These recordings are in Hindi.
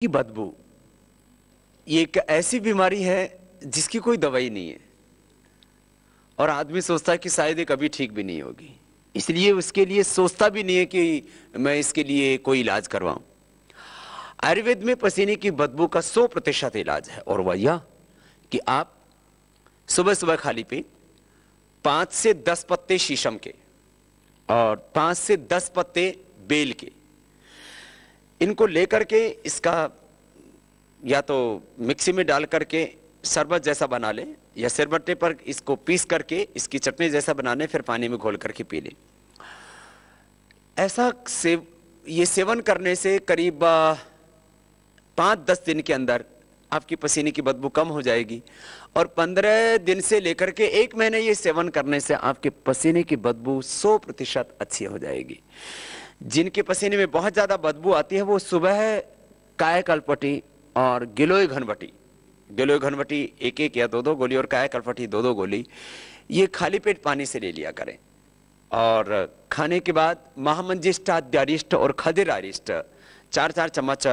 की बदबू ये एक ऐसी बीमारी है जिसकी कोई दवाई नहीं है और आदमी सोचता है कि शायद ये कभी ठीक भी नहीं होगी इसलिए उसके लिए सोचता भी नहीं है कि मैं इसके लिए कोई इलाज करवाऊं आयुर्वेद में पसीने की बदबू का 100 प्रतिशत इलाज है और वह यह कि आप सुबह सुबह खाली पेट पांच से दस पत्ते शीशम के और पांच से दस पत्ते बेल के इनको लेकर के इसका या तो मिक्सी में डाल करके शरबत जैसा बना लें या शरबटे पर इसको पीस करके इसकी चटनी जैसा बना लें फिर पानी में घोल करके पी लें ऐसा सेव ये सेवन करने से करीब पाँच दस दिन के अंदर आपकी पसीने की बदबू कम हो जाएगी और पंद्रह दिन से लेकर के एक महीने ये सेवन करने से आपके पसीने की बदबू सौ प्रतिशत अच्छी हो जाएगी जिनके पसीने में बहुत ज़्यादा बदबू आती है वो सुबह काय कलपटी और गिलोय घनवटी गिलोय घनवटी एक एक या दो दो गोली और काय कलपटी दो दो गोली ये खाली पेट पानी से ले लिया करें और खाने के बाद महामंजिष्टाद्यारिष्ट और आरिष्ट चार चार चम्मच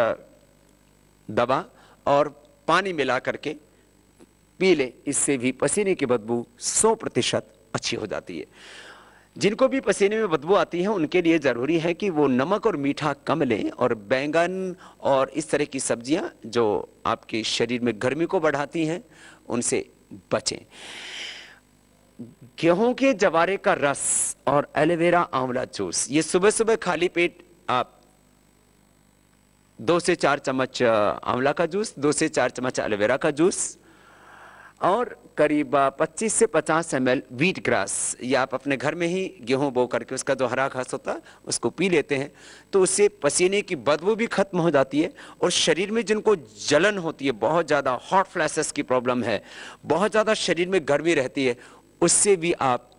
दवा और पानी मिला करके पी लें इससे भी पसीने की बदबू सौ प्रतिशत अच्छी हो जाती है जिनको भी पसीने में बदबू आती है उनके लिए ज़रूरी है कि वो नमक और मीठा कम लें और बैंगन और इस तरह की सब्जियां जो आपके शरीर में गर्मी को बढ़ाती हैं उनसे बचें गेहूं के जवारे का रस और एलोवेरा आंवला जूस ये सुबह सुबह खाली पेट आप दो से चार चम्मच आंवला का जूस दो से चार चम्मच एलोवेरा का जूस और करीब 25 से 50 एम एल वीट ग्रास या आप अपने घर में ही गेहूं बो करके उसका जो हरा घास होता है उसको पी लेते हैं तो उससे पसीने की बदबू भी खत्म हो जाती है और शरीर में जिनको जलन होती है बहुत ज़्यादा हॉट फ्लैशेस की प्रॉब्लम है बहुत ज़्यादा शरीर में गर्मी रहती है उससे भी आप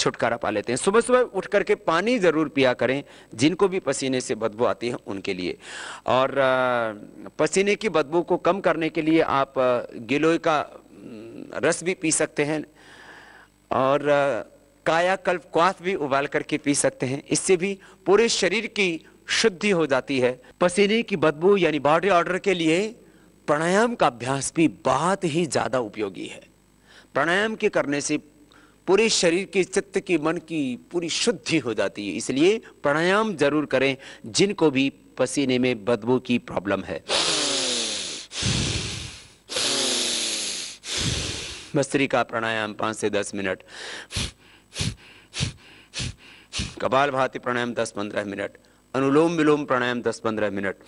छुटकारा पा लेते हैं सुबह सुबह उठ करके पानी ज़रूर पिया करें जिनको भी पसीने से बदबू आती है उनके लिए और पसीने की बदबू को कम करने के लिए आप गिलोय का रस भी पी सकते हैं और कायाकल्प क्वाथ भी उबाल करके पी सकते हैं इससे भी पूरे शरीर की शुद्धि हो जाती है पसीने की बदबू यानी बॉडी ऑर्डर के लिए प्राणायाम का अभ्यास भी बहुत ही ज़्यादा उपयोगी है प्राणायाम के करने से पूरे शरीर की चित्त की मन की पूरी शुद्धि हो जाती है इसलिए प्राणायाम जरूर करें जिनको भी पसीने में बदबू की प्रॉब्लम है का प्राणायाम पांच से दस मिनट कपाल भाती प्राणायाम दस पंद्रह मिनट अनुलोम विलोम प्राणायाम दस पंद्रह मिनट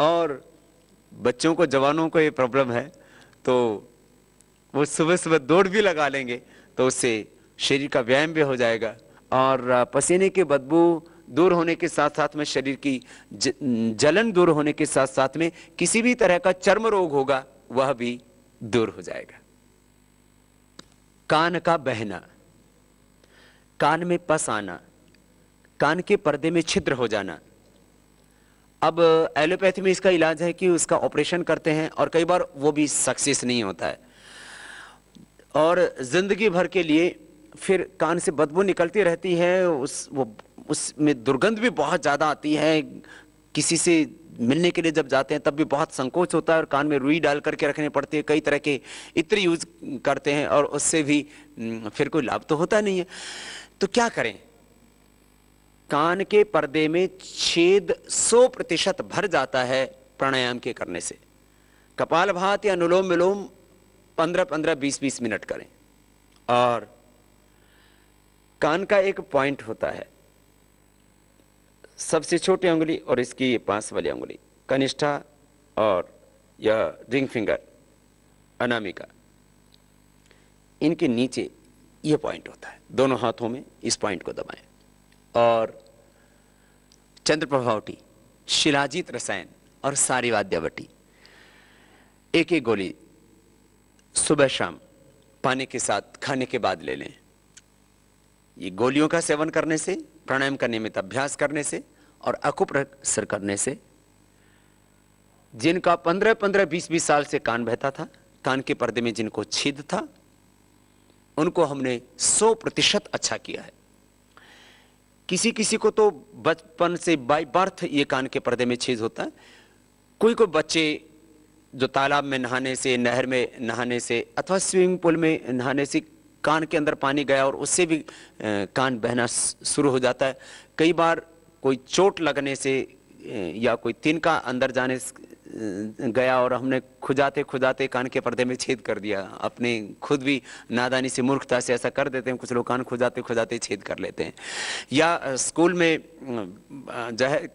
और बच्चों को जवानों को ये प्रॉब्लम है तो वो सुबह सुबह दौड़ भी लगा लेंगे तो उससे शरीर का व्यायाम भी हो जाएगा और पसीने की बदबू दूर होने के साथ साथ में शरीर की ज, जलन दूर होने के साथ साथ में किसी भी तरह का चर्म रोग होगा वह भी दूर हो जाएगा कान का बहना कान में पस आना कान के पर्दे में छिद्र हो जाना अब एलोपैथी में इसका इलाज है कि उसका ऑपरेशन करते हैं और कई बार वो भी सक्सेस नहीं होता है और ज़िंदगी भर के लिए फिर कान से बदबू निकलती रहती है उस वो उसमें दुर्गंध भी बहुत ज़्यादा आती है किसी से मिलने के लिए जब जाते हैं तब भी बहुत संकोच होता है और कान में रुई डाल करके रखने पड़ती है कई तरह के इत्र यूज करते हैं और उससे भी हम्म, फिर कोई लाभ तो होता नहीं है तो क्या करें कान के पर्दे में छेद 100 प्रतिशत भर जाता है प्राणायाम के करने से कपाल भात या अनुलोम विलोम 15-15 20-20 मिनट करें और कान का एक पॉइंट होता है सबसे छोटी उंगली और इसकी ये पास वाली उंगली कनिष्ठा और यह रिंग फिंगर अनामिका इनके नीचे ये पॉइंट होता है दोनों हाथों में इस पॉइंट को दबाएं और चंद्र प्रभावटी शिलाजीत रसायन और सारी वाद्यावटी एक एक गोली सुबह शाम पानी के साथ खाने के बाद ले लें ये गोलियों का सेवन करने से प्राणायाम का नियमित अभ्यास करने से और अकुप्रसर करने से जिनका पंद्रह पंद्रह बीस बीस साल से कान बहता था कान के पर्दे में जिनको छेद था उनको हमने सौ प्रतिशत अच्छा किया है किसी किसी को तो बचपन से बाई बर्थ ये कान के पर्दे में छेद होता है कोई कोई बच्चे जो तालाब में नहाने से नहर में नहाने से अथवा स्विमिंग पूल में नहाने से कान के अंदर पानी गया और उससे भी कान बहना शुरू हो जाता है कई बार कोई चोट लगने से या कोई तिनका अंदर जाने गया और हमने खुजाते खुजाते कान के पर्दे में छेद कर दिया अपने खुद भी नादानी से मूर्खता से ऐसा कर देते हैं कुछ लोग कान खुजाते खुजाते छेद कर लेते हैं या स्कूल में जो है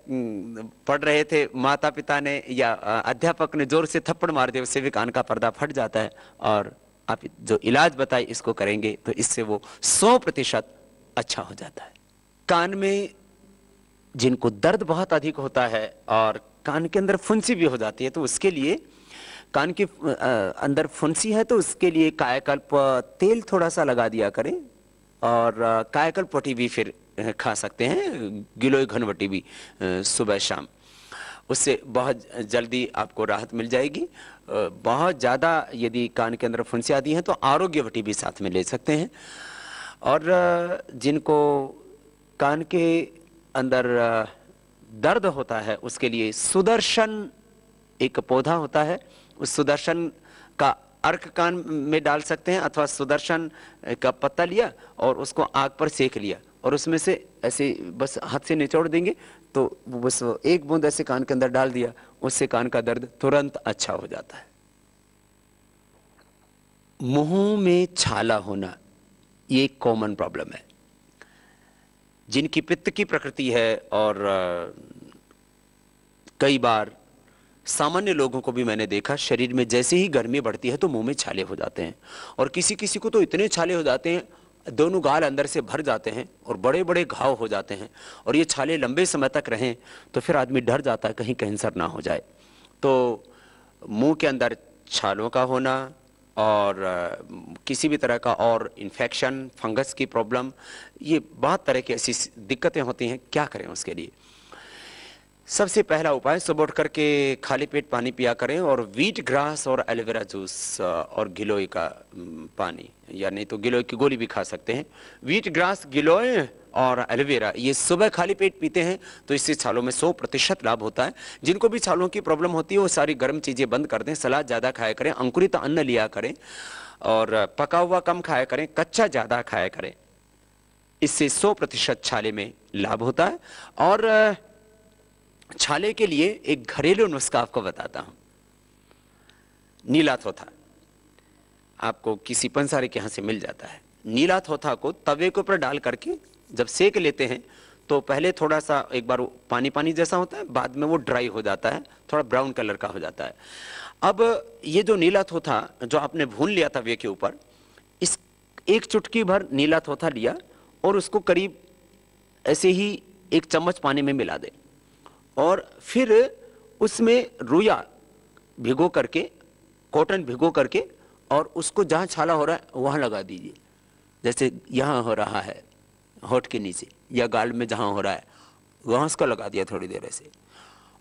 पढ़ रहे थे माता पिता ने या अध्यापक ने जोर से थप्पड़ मार दिया उससे भी कान का पर्दा फट जाता है और आप जो इलाज बताए इसको करेंगे तो इससे वो सौ प्रतिशत अच्छा हो जाता है कान में जिनको दर्द बहुत अधिक होता है और कान के अंदर फुंसी भी हो जाती है तो उसके लिए कान के अंदर फुंसी है तो उसके लिए कायाकल्प तेल थोड़ा सा लगा दिया करें और कायाकल्प पटी भी फिर खा सकते हैं गिलोय घनवटी भी सुबह शाम उससे बहुत जल्दी आपको राहत मिल जाएगी बहुत ज़्यादा यदि कान के अंदर आदि हैं तो आरोग्यवटी भी साथ में ले सकते हैं और जिनको कान के अंदर दर्द होता है उसके लिए सुदर्शन एक पौधा होता है उस सुदर्शन का अर्क कान में डाल सकते हैं अथवा सुदर्शन का पत्ता लिया और उसको आग पर सेक लिया और उसमें से ऐसे बस हाथ से निचोड़ देंगे तो बस एक बूंद ऐसे कान के अंदर डाल दिया उससे कान का दर्द तुरंत अच्छा हो जाता है मुंह में छाला होना ये एक कॉमन प्रॉब्लम है जिनकी पित्त की प्रकृति है और कई बार सामान्य लोगों को भी मैंने देखा शरीर में जैसे ही गर्मी बढ़ती है तो मुंह में छाले हो जाते हैं और किसी किसी को तो इतने छाले हो जाते हैं दोनों गाल अंदर से भर जाते हैं और बड़े बड़े घाव हो जाते हैं और ये छाले लंबे समय तक रहें तो फिर आदमी डर जाता है कहीं कैंसर ना हो जाए तो मुंह के अंदर छालों का होना और किसी भी तरह का और इन्फेक्शन फंगस की प्रॉब्लम ये बहुत तरह की ऐसी दिक्कतें होती हैं क्या करें उसके लिए सबसे पहला उपाय सुबह उठ करके खाली पेट पानी पिया करें और वीट ग्रास और एलोवेरा जूस और गिलोय का पानी यानी तो गिलोय की गोली भी खा सकते हैं वीट ग्रास गिलोय और एलोवेरा ये सुबह खाली पेट पीते हैं तो इससे छालों में 100 प्रतिशत लाभ होता है जिनको भी छालों की प्रॉब्लम होती है वो सारी गर्म चीज़ें बंद कर दें सलाद ज़्यादा खाया करें अंकुरित अन्न लिया करें और पका हुआ कम खाया करें कच्चा ज़्यादा खाया करें इससे 100 प्रतिशत छाले में लाभ होता है और छाले के लिए एक घरेलू नुस्खा आपको बताता हूं नीला थोथा आपको किसी पंसारी के यहां से मिल जाता है नीला थोथा को तवे के ऊपर डाल करके जब सेक लेते हैं तो पहले थोड़ा सा एक बार पानी पानी जैसा होता है बाद में वो ड्राई हो जाता है थोड़ा ब्राउन कलर का हो जाता है अब ये जो नीला थोथा जो आपने भून लिया वे के ऊपर इस एक चुटकी भर नीला थोथा लिया और उसको करीब ऐसे ही एक चम्मच पानी में मिला दें और फिर उसमें रुया भिगो करके कॉटन भिगो करके और उसको जहाँ छाला हो रहा है वहाँ लगा दीजिए जैसे यहाँ हो रहा है होठ के नीचे या गाल में जहाँ हो रहा है वहाँ उसको लगा दिया थोड़ी देर ऐसे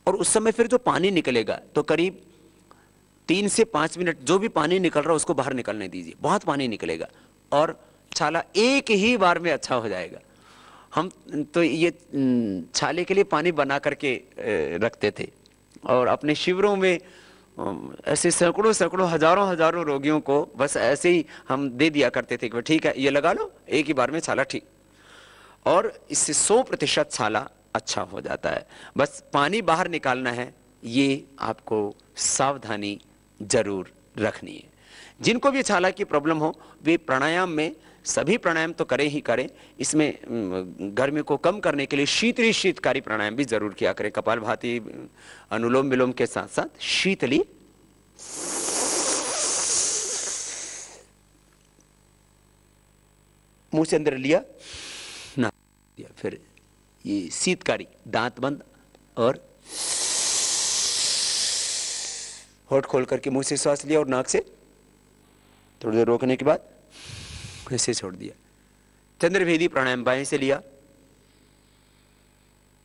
और उस समय फिर जो पानी निकलेगा तो करीब तीन से पाँच मिनट जो भी पानी निकल रहा है उसको बाहर निकलने दीजिए बहुत पानी निकलेगा और छाला एक ही बार में अच्छा हो जाएगा हम तो ये छाले के लिए पानी बना करके रखते थे और अपने शिविरों में ऐसे सैकड़ों सैकड़ों हजारों हजारों रोगियों को बस ऐसे ही हम दे दिया करते थे कि ठीक है ये लगा लो एक ही बार में छाला ठीक और इससे सौ प्रतिशत छाला अच्छा हो जाता है बस पानी बाहर निकालना है ये आपको सावधानी जरूर रखनी है जिनको भी छाला की प्रॉब्लम हो वे प्राणायाम में सभी प्राणायाम तो करें ही करें इसमें गर्मी को कम करने के लिए शीतली शीतकारी प्राणायाम भी जरूर किया करें कपाल भाती अनुलोम विलोम के साथ साथ शीतली मुंह से अंदर लिया ना लिया फिर ये शीतकारी दांत बंद और होठ खोल करके मुंह से श्वास लिया और नाक से थोड़ी देर रोकने के बाद ऐसे छोड़ दिया चंद्रभेदी प्राणायाम बाएं से लिया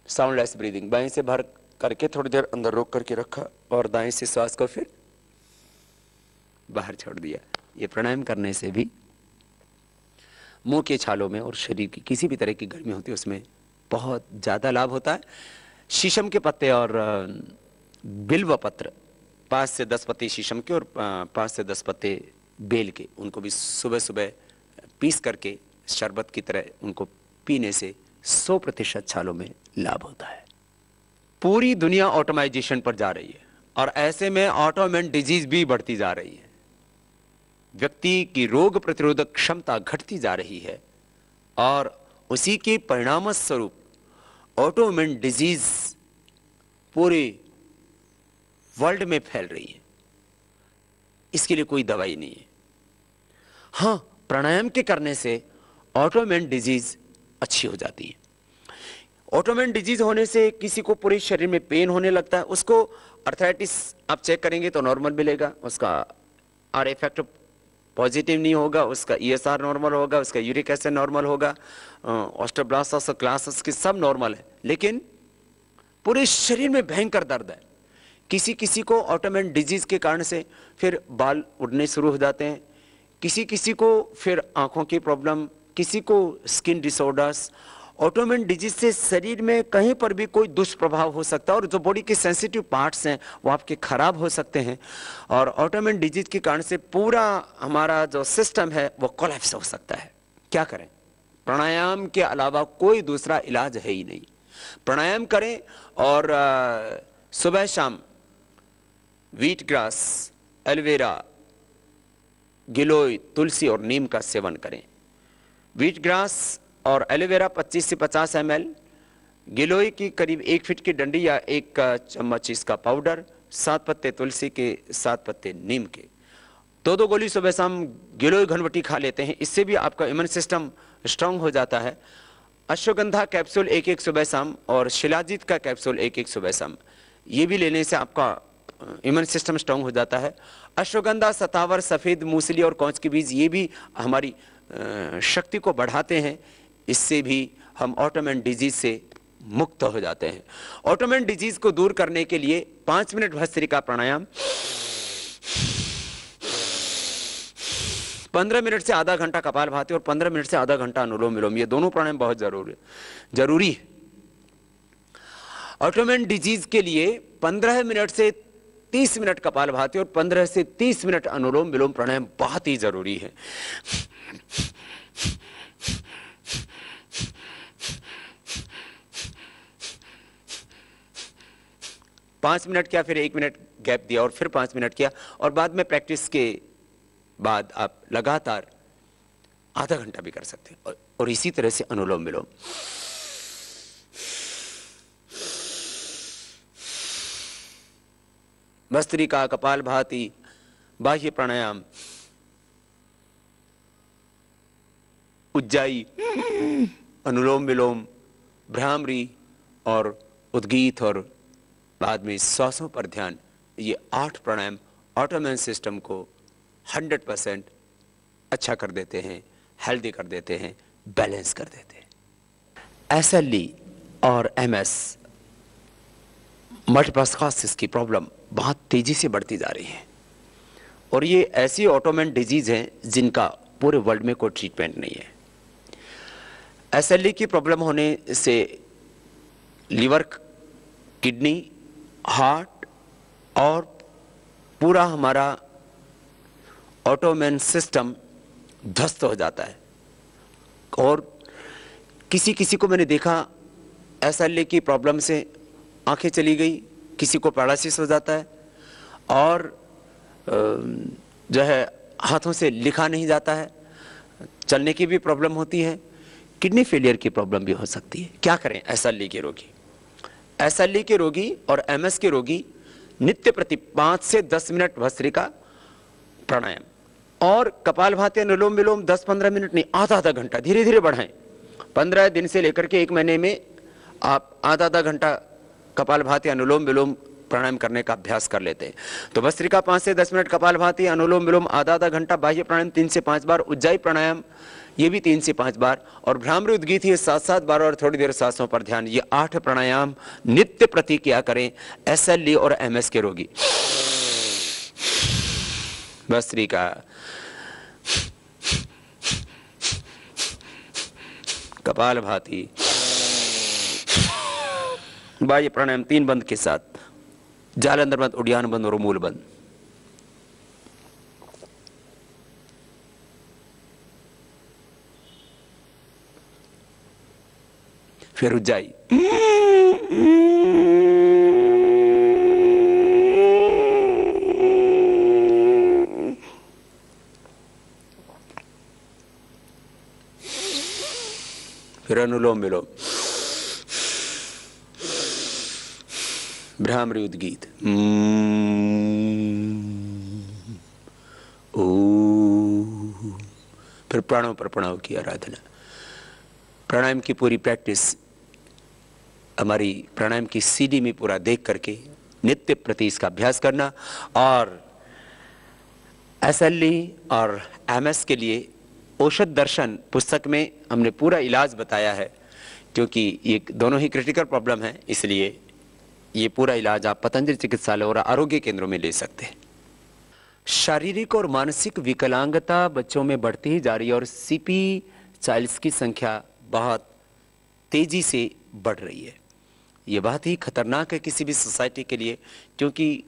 साउंडलेस ब्रीदिंग बाएं से भर करके थोड़ी देर अंदर रोक करके रखा और दाएं से श्वास को फिर बाहर छोड़ दिया ये प्राणायाम करने से भी मुंह के छालों में और शरीर की किसी भी तरह की गर्मी होती है उसमें बहुत ज़्यादा लाभ होता है शीशम के पत्ते और बिल्व पत्र पांच से दस पत्ते शीशम के और पांच से दस पत्ते बेल के उनको भी सुबह सुबह पीस करके शरबत की तरह उनको पीने से 100 प्रतिशत छालों में लाभ होता है पूरी दुनिया ऑटोमाइजेशन पर जा रही है और ऐसे में ऑटोमेन डिजीज भी बढ़ती जा रही है व्यक्ति की रोग प्रतिरोधक क्षमता घटती जा रही है और उसी के परिणाम स्वरूप ऑटोमेन डिजीज पूरे वर्ल्ड में फैल रही है इसके लिए कोई दवाई नहीं है हां प्राणायाम के करने से ऑटोमेन डिजीज़ अच्छी हो जाती है ऑटोमेन डिजीज होने से किसी को पूरे शरीर में पेन होने लगता है उसको अर्थराइटिस आप चेक करेंगे तो नॉर्मल मिलेगा उसका आर इफेक्ट पॉजिटिव नहीं होगा उसका ई एस आर नॉर्मल होगा उसका यूरिक एसिड नॉर्मल होगा और क्लासस की सब नॉर्मल है लेकिन पूरे शरीर में भयंकर दर्द है किसी किसी को ऑटोमेन डिजीज के कारण से फिर बाल उड़ने शुरू हो जाते हैं किसी किसी को फिर आंखों की प्रॉब्लम किसी को स्किन डिसऑर्डर्स ऑटोमेन डिजीज से शरीर में कहीं पर भी कोई दुष्प्रभाव हो सकता है और जो बॉडी के सेंसिटिव पार्ट्स हैं वो आपके खराब हो सकते हैं और ऑटोमेन डिजीज के कारण से पूरा हमारा जो सिस्टम है वो कोलेप्स हो सकता है क्या करें प्राणायाम के अलावा कोई दूसरा इलाज है ही नहीं प्राणायाम करें और सुबह शाम व्हीट ग्रास एलोवेरा गिलोय तुलसी और नीम का सेवन करें वीट ग्रास और एलोवेरा 25 से 50 एम गिलोय की करीब एक फीट की डंडी या एक चम्मच इसका पाउडर सात पत्ते तुलसी के सात पत्ते नीम के दो दो गोली सुबह शाम गिलोय घनवटी खा लेते हैं इससे भी आपका इम्यून सिस्टम स्ट्रांग हो जाता है अश्वगंधा कैप्सूल एक एक सुबह शाम और शिलाजीत का कैप्सूल एक एक सुबह शाम ये भी लेने से आपका इम्यून सिस्टम स्ट्रांग हो जाता है अश्वगंधा सतावर सफ़ेद मूसली और कौच के बीज ये भी हमारी शक्ति को बढ़ाते हैं इससे भी हम ऑटोमैन डिजीज से मुक्त हो जाते हैं ऑटोमैन डिजीज को दूर करने के लिए पाँच मिनट का प्राणायाम पंद्रह मिनट से आधा घंटा कपाल भाती और पंद्रह मिनट से आधा घंटा अनुलोम विलोम ये दोनों प्राणायाम बहुत जरूरी जरूरी है ऑटोमैन डिजीज के लिए पंद्रह मिनट से तीस मिनट कपाल भाती और पंद्रह से तीस मिनट अनुलोम विलोम प्राणायाम बहुत ही जरूरी है पांच मिनट किया फिर एक मिनट गैप दिया और फिर पांच मिनट किया और बाद में प्रैक्टिस के बाद आप लगातार आधा घंटा भी कर सकते हैं और इसी तरह से अनुलोम विलोम भस्त्रिका कपाल भाती बाह्य प्राणायाम उज्जाई अनुलोम विलोम भ्रामरी और उद्गीत और बाद में श्वासों पर ध्यान ये आठ प्राणायाम ऑटोमैन सिस्टम को हंड्रेड परसेंट अच्छा कर देते हैं हेल्दी कर देते हैं बैलेंस कर देते हैं एस e और एम एस मल्टीपल की प्रॉब्लम बहुत तेज़ी से बढ़ती जा रही है और ये ऐसी ऑटोमेन डिजीज़ हैं जिनका पूरे वर्ल्ड में कोई ट्रीटमेंट नहीं है एस की प्रॉब्लम होने से लीवर किडनी हार्ट और पूरा हमारा ऑटोमेन सिस्टम ध्वस्त हो जाता है और किसी किसी को मैंने देखा एस की प्रॉब्लम से आंखें चली गई किसी को पैरालिसिस हो जाता है और जो है हाथों से लिखा नहीं जाता है चलने की भी प्रॉब्लम होती है किडनी फेलियर की प्रॉब्लम भी हो सकती है क्या करें एस एल के रोगी एस एल के रोगी और एम के रोगी नित्य प्रति पाँच से दस मिनट भस्त्री का प्राणायाम और कपाल भाती अनुलोम विलोम दस पंद्रह मिनट नहीं आधा आधा घंटा धीरे धीरे बढ़ाएं पंद्रह दिन से लेकर के एक महीने में आप आधा आधा घंटा कपाल भाती अनुलोम विलोम प्राणायाम करने का अभ्यास कर लेते हैं तो भस्त्रिका पांच से दस मिनट कपाल भाती अनुलोम विलोम आधा आधा घंटा बाह्य प्राणायाम तीन से पांच बार उज्जाई प्राणायाम ये भी तीन से पांच बार और भ्रामरी उद्गीत ये सात सात बार और थोड़ी देर सांसों पर ध्यान ये आठ प्राणायाम नित्य प्रति किया करें एस और एम के रोगी भस्त्रिका कपाल भाती बाह्य प्राणायाम तीन बंद के साथ जालंधर बंद उड़ियान बंद और मूल बंद फिर उज्जाई फिर अनुलोम विलोम भ्रामरुद गीत ओ फिर प्राणों पर प्रणव की आराधना प्राणायाम की पूरी प्रैक्टिस हमारी प्राणायाम की सीडी में पूरा देख करके नित्य प्रति इसका अभ्यास करना और एस e और एम के लिए औषध दर्शन पुस्तक में हमने पूरा इलाज बताया है क्योंकि ये दोनों ही क्रिटिकल प्रॉब्लम है इसलिए ये पूरा इलाज आप पतंजलि चिकित्सालय और आरोग्य केंद्रों में ले सकते हैं शारीरिक और मानसिक विकलांगता बच्चों में बढ़ती ही जा रही है और सीपी चाइल्ड्स की संख्या बहुत तेज़ी से बढ़ रही है ये बहुत ही खतरनाक है किसी भी सोसाइटी के लिए क्योंकि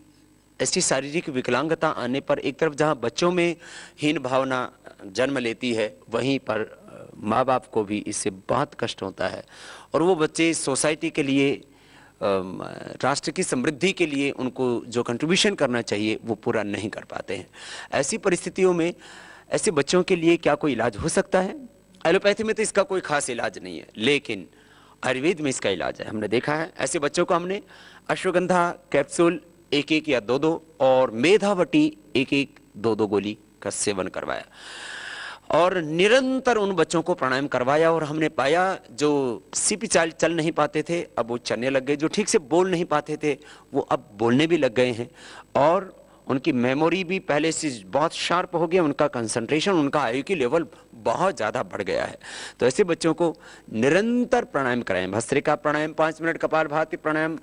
ऐसी शारीरिक विकलांगता आने पर एक तरफ जहाँ बच्चों में हीन भावना जन्म लेती है वहीं पर माँ बाप को भी इससे बहुत कष्ट होता है और वो बच्चे सोसाइटी के लिए राष्ट्र की समृद्धि के लिए उनको जो कंट्रीब्यूशन करना चाहिए वो पूरा नहीं कर पाते हैं ऐसी परिस्थितियों में ऐसे बच्चों के लिए क्या कोई इलाज हो सकता है एलोपैथी में तो इसका कोई खास इलाज नहीं है लेकिन आयुर्वेद में इसका इलाज है हमने देखा है ऐसे बच्चों को हमने अश्वगंधा कैप्सूल एक एक या दो दो और मेधावटी एक एक दो दो गोली का सेवन करवाया और निरंतर उन बच्चों को प्राणायाम करवाया और हमने पाया जो सीपी चाल चल नहीं पाते थे अब वो चलने लग गए जो ठीक से बोल नहीं पाते थे वो अब बोलने भी लग गए हैं और उनकी मेमोरी भी पहले से बहुत शार्प हो गया उनका कंसंट्रेशन उनका आयु की लेवल बहुत ज़्यादा बढ़ गया है तो ऐसे बच्चों को निरंतर प्राणायाम कराएं भस्त्रिका प्राणायाम पाँच मिनट कपाल भाती प्राणायाम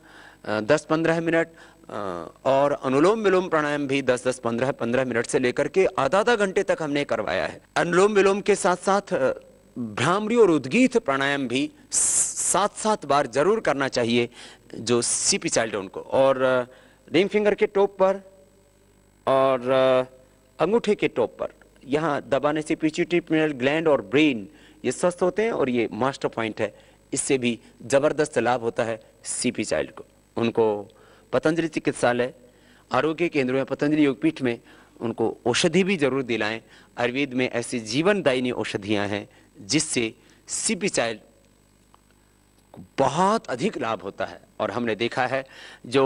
दस पंद्रह मिनट और अनुलोम विलोम प्राणायाम भी 10 10 15 15 मिनट से लेकर के आधा आधा घंटे तक हमने करवाया है अनुलोम विलोम के साथ साथ भ्रामरी और उद्गीत प्राणायाम भी सात सात बार जरूर करना चाहिए जो सी पी चाइल्ड उनको और रिंग फिंगर के टॉप पर और अंगूठे के टॉप पर यहाँ दबाने से ट्रिपिनल ग्लैंड और ब्रेन ये स्वस्थ होते हैं और ये मास्टर पॉइंट है इससे भी ज़बरदस्त लाभ होता है सीपी चाइल्ड को उनको पतंजलि चिकित्सालय आरोग्य केंद्रों में पतंजलि योगपीठ में उनको औषधि भी जरूर दिलाएं आयुर्वेद में ऐसी जीवनदायिनी औषधियाँ हैं जिससे सीपी चाइल्ड बहुत अधिक लाभ होता है और हमने देखा है जो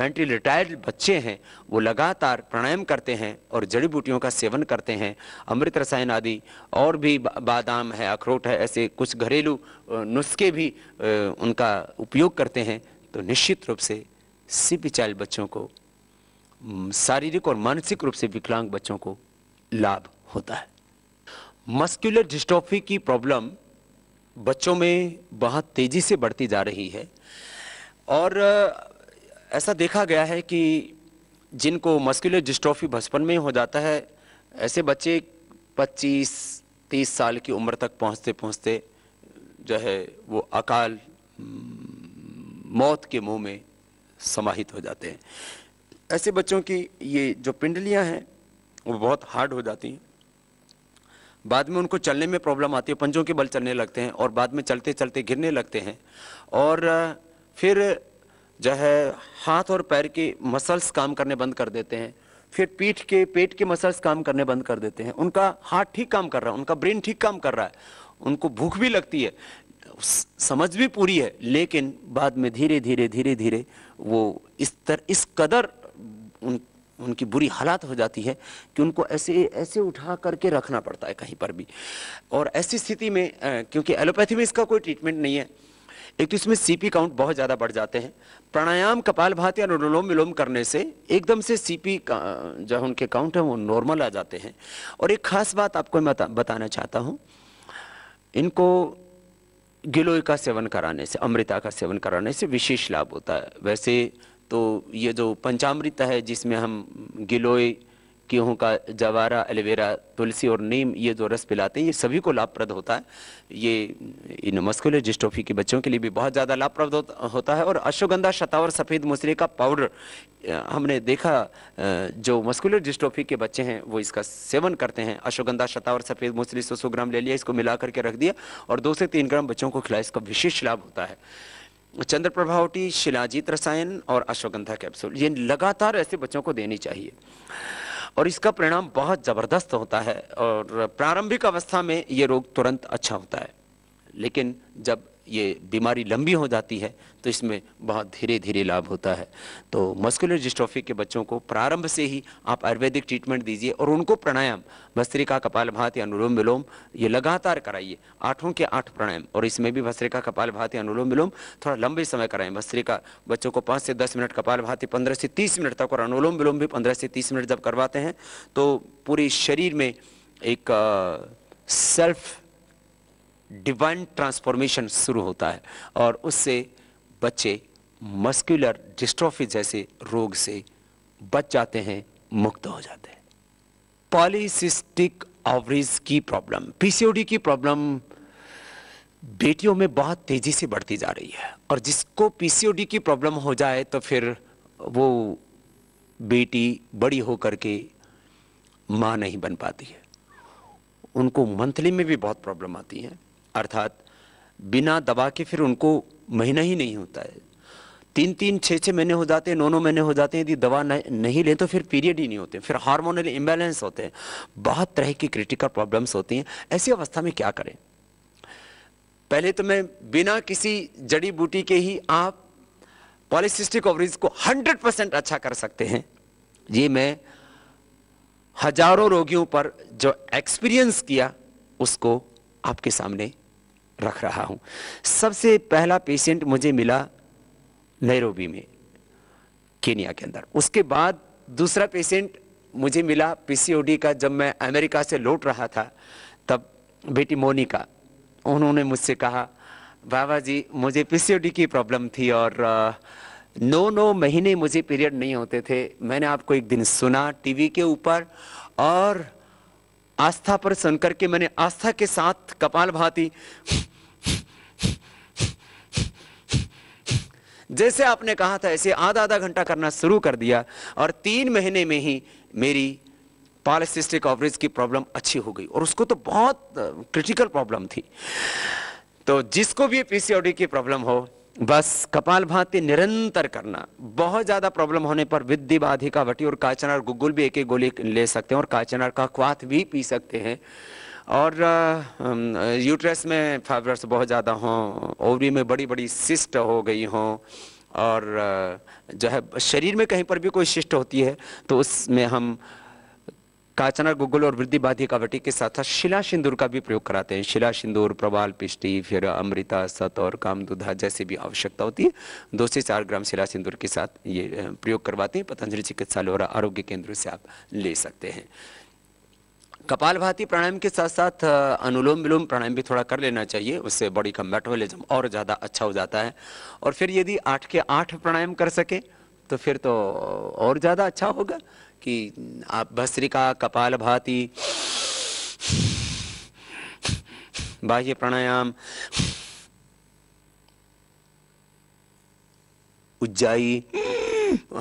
मेंटली रिटायर्ड बच्चे हैं वो लगातार प्राणायाम करते हैं और जड़ी बूटियों का सेवन करते हैं अमृत रसायन आदि और भी बादाम है अखरोट है ऐसे कुछ घरेलू नुस्खे भी उनका उपयोग करते हैं तो निश्चित रूप से सिपी चाइल्ड बच्चों को शारीरिक और मानसिक रूप से विकलांग बच्चों को लाभ होता है मस्क्यूलर डिस्ट्रॉफी की प्रॉब्लम बच्चों में बहुत तेज़ी से बढ़ती जा रही है और ऐसा देखा गया है कि जिनको मस्क्यूलर डिस्ट्रॉफी बचपन में हो जाता है ऐसे बच्चे 25 30 साल की उम्र तक पहुंचते पहुंचते जो है वो अकाल मौत के मुंह में समाहित हो जाते हैं ऐसे बच्चों की ये जो पिंडलियाँ हैं वो बहुत हार्ड हो जाती हैं बाद में उनको चलने में प्रॉब्लम आती है पंजों के बल चलने लगते हैं और बाद में चलते चलते गिरने लगते हैं और फिर जो है हाथ और पैर के मसल्स काम करने बंद कर देते हैं फिर पीठ के पेट के मसल्स काम करने बंद कर देते हैं उनका हार्ट ठीक काम कर रहा है उनका ब्रेन ठीक काम कर रहा है उनको भूख भी लगती है समझ भी पूरी है लेकिन बाद में धीरे धीरे धीरे धीरे वो इस तर इस कदर उन उनकी बुरी हालात हो जाती है कि उनको ऐसे ऐसे उठा करके रखना पड़ता है कहीं पर भी और ऐसी स्थिति में क्योंकि एलोपैथी में इसका कोई ट्रीटमेंट नहीं है एक तो इसमें सीपी काउंट बहुत ज़्यादा बढ़ जाते हैं प्राणायाम कपाल भाती और अनुलोम विलोम करने से एकदम से सीपी का जो उनके काउंट हैं वो नॉर्मल आ जाते हैं और एक ख़ास बात आपको मैं बता, बताना चाहता हूँ इनको गिलोय का सेवन कराने से अमृता का सेवन कराने से विशेष लाभ होता है वैसे तो ये जो पंचामृत है जिसमें हम गिलोय गेहूँ का जवारा एलोवेरा तुलसी और नीम ये जो रस पिलाते हैं ये सभी को लाभप्रद होता है ये इन मस्कुलर जिस्टोफी के बच्चों के लिए भी बहुत ज़्यादा लाभप्रद होता है और अश्वगंधा शतावर सफ़ेद मुसरे का पाउडर हमने देखा जो मस्कुलर जिस्टोफी के बच्चे हैं वो इसका सेवन करते हैं अश्वगंधा शतावर सफ़ेद मुसरी सौ सौ ग्राम ले लिया इसको मिला करके रख दिया और दो से तीन ग्राम बच्चों को खिलाया इसका विशेष लाभ होता है चंद्र प्रभावटी शिलाजीत रसायन और अश्वगंधा कैप्सूल ये लगातार ऐसे बच्चों को देनी चाहिए और इसका परिणाम बहुत ज़बरदस्त होता है और प्रारंभिक अवस्था में ये रोग तुरंत अच्छा होता है लेकिन जब ये बीमारी लंबी हो जाती है तो इसमें बहुत धीरे धीरे लाभ होता है तो मस्कुलर डिस्ट्रॉफी के बच्चों को प्रारंभ से ही आप आयुर्वेदिक ट्रीटमेंट दीजिए और उनको प्राणायाम भस्त्रिका कपाल भात या अनुलोम विलोम ये लगातार कराइए आठों के आठ प्राणायाम और इसमें भी भस्त्रिका कपाल भात या अनुलोम विलोम थोड़ा लंबे समय कराएं भस्त्रिका बच्चों को पाँच से दस मिनट कपाल भाती पंद्रह से तीस मिनट तक और अनुलोम विलोम भी पंद्रह से तीस मिनट जब करवाते हैं तो पूरे शरीर में एक सेल्फ डिवाइन ट्रांसफॉर्मेशन शुरू होता है और उससे बच्चे मस्कुलर डिस्ट्रॉफी जैसे रोग से बच जाते हैं मुक्त हो जाते हैं पॉलीसिस्टिक ऑवरिज की प्रॉब्लम पीसीओडी की प्रॉब्लम बेटियों में बहुत तेज़ी से बढ़ती जा रही है और जिसको पीसीओडी की प्रॉब्लम हो जाए तो फिर वो बेटी बड़ी होकर के माँ नहीं बन पाती है उनको मंथली में भी बहुत प्रॉब्लम आती है अर्थात बिना दवा के फिर उनको महीना ही नहीं होता है तीन तीन छः छः महीने हो जाते हैं नौ नौ महीने हो जाते हैं यदि दवा नहीं लें तो फिर पीरियड ही नहीं होते फिर हार्मोनल इम्बैलेंस होते हैं बहुत तरह की क्रिटिकल प्रॉब्लम्स होती हैं ऐसी अवस्था में क्या करें पहले तो मैं बिना किसी जड़ी बूटी के ही आप पॉलिसिस्टिक ओवरीज को 100 परसेंट अच्छा कर सकते हैं ये मैं हजारों रोगियों पर जो एक्सपीरियंस किया उसको आपके सामने रख रहा हूँ सबसे पहला पेशेंट मुझे मिला नैरोबी में केनिया के अंदर उसके बाद दूसरा पेशेंट मुझे मिला पीसीओडी का जब मैं अमेरिका से लौट रहा था तब बेटी मोनिका उन्होंने मुझसे कहा बाबा जी मुझे पीसीओडी की प्रॉब्लम थी और नौ नौ महीने मुझे पीरियड नहीं होते थे मैंने आपको एक दिन सुना टीवी के ऊपर और आस्था पर सुन करके मैंने आस्था के साथ कपाल भाती जैसे आपने कहा था ऐसे आधा आधा घंटा करना शुरू कर दिया और तीन महीने में ही मेरी पालसिस्टिक ऑवरेज की प्रॉब्लम अच्छी हो गई और उसको तो बहुत क्रिटिकल uh, प्रॉब्लम थी तो जिसको भी पीसीओडी की प्रॉब्लम हो बस कपाल भांति निरंतर करना बहुत ज़्यादा प्रॉब्लम होने पर विद्धि बाधिका वटी और काचनार गुगुल भी एक एक गोली ले सकते हैं और काचनार का क्वाथ भी पी सकते हैं और यूट्रस में फाइबर्स बहुत ज़्यादा हों ओवरी में बड़ी बड़ी सिस्ट हो गई हों और जो है शरीर में कहीं पर भी कोई शिष्ट होती है तो उसमें हम काचना गुगल और वृद्धि बाधी कावटी के साथ साथ शिला सिंदूर का भी प्रयोग कराते हैं शिला सिंदूर प्रवाल पिष्टी फिर अमृता सत और कामदुधा जैसे भी आवश्यकता होती है दो से चार ग्राम शिला सिंदूर के साथ ये प्रयोग करवाते हैं पतंजलि चिकित्सालय और आरोग्य केंद्र से आप ले सकते हैं कपाल भाती प्राणायाम के साथ साथ अनुलोम विलोम प्राणायाम भी थोड़ा कर लेना चाहिए उससे बॉडी का मेटाबोलिज्म और ज़्यादा अच्छा हो जाता है और फिर यदि आठ के आठ प्राणायाम कर सके तो फिर तो और ज़्यादा अच्छा होगा कि आप bhastrika kapalbhati bahya pranayam ujjayi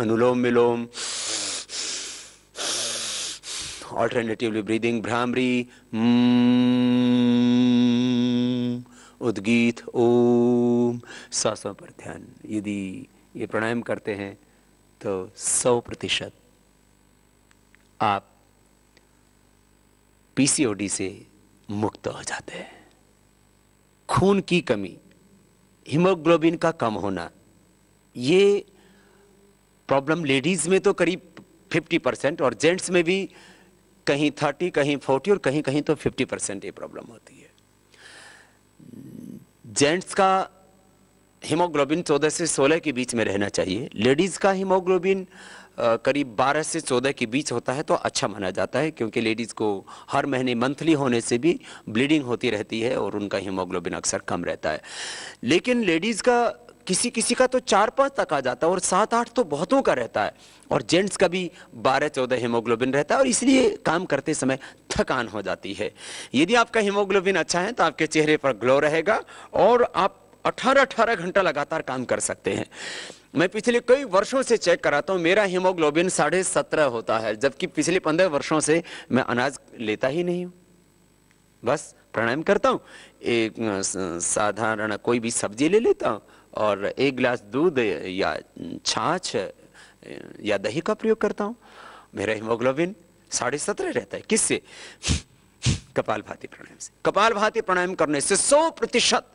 anulom vilom alternatively breathing bhramari udgeeth Om सासों पर ध्यान यदि ये प्राणायाम करते हैं तो सौ प्रतिशत आप पीसीओडी से मुक्त हो जाते हैं खून की कमी हीमोग्लोबिन का कम होना ये प्रॉब्लम लेडीज़ में तो करीब 50 परसेंट और जेंट्स में भी कहीं 30 कहीं 40 और कहीं कहीं तो 50 परसेंट ये प्रॉब्लम होती है जेंट्स का हीमोग्लोबिन 14 से 16 के बीच में रहना चाहिए लेडीज़ का हीमोग्लोबिन करीब 12 से 14 के बीच होता है तो अच्छा माना जाता है क्योंकि लेडीज़ को हर महीने मंथली होने से भी ब्लीडिंग होती रहती है और उनका हीमोग्लोबिन अक्सर कम रहता है लेकिन लेडीज़ का किसी किसी का तो चार पाँच तक आ जाता है और सात आठ तो बहुतों का रहता है और जेंट्स का भी बारह चौदह हीमोग्लोबिन रहता है और इसलिए काम करते समय थकान हो जाती है यदि आपका हीमोग्लोबिन अच्छा है तो आपके चेहरे पर ग्लो रहेगा और आप अठारह अठारह घंटा लगातार काम कर सकते हैं मैं पिछले कई वर्षों से चेक कराता हूँ मेरा हीमोग्लोबिन साढ़े सत्रह होता है जबकि पिछले पंद्रह वर्षों से मैं अनाज लेता ही नहीं हूँ बस प्राणायाम करता हूँ एक साधारण कोई भी सब्जी ले लेता हूँ और एक गिलास दूध या छाछ या दही का प्रयोग करता हूँ मेरा हीमोग्लोबिन साढ़े सत्रह रहता है किससे कपाल भाती प्राणायाम से कपाल भाती प्राणायाम करने से सौ प्रतिशत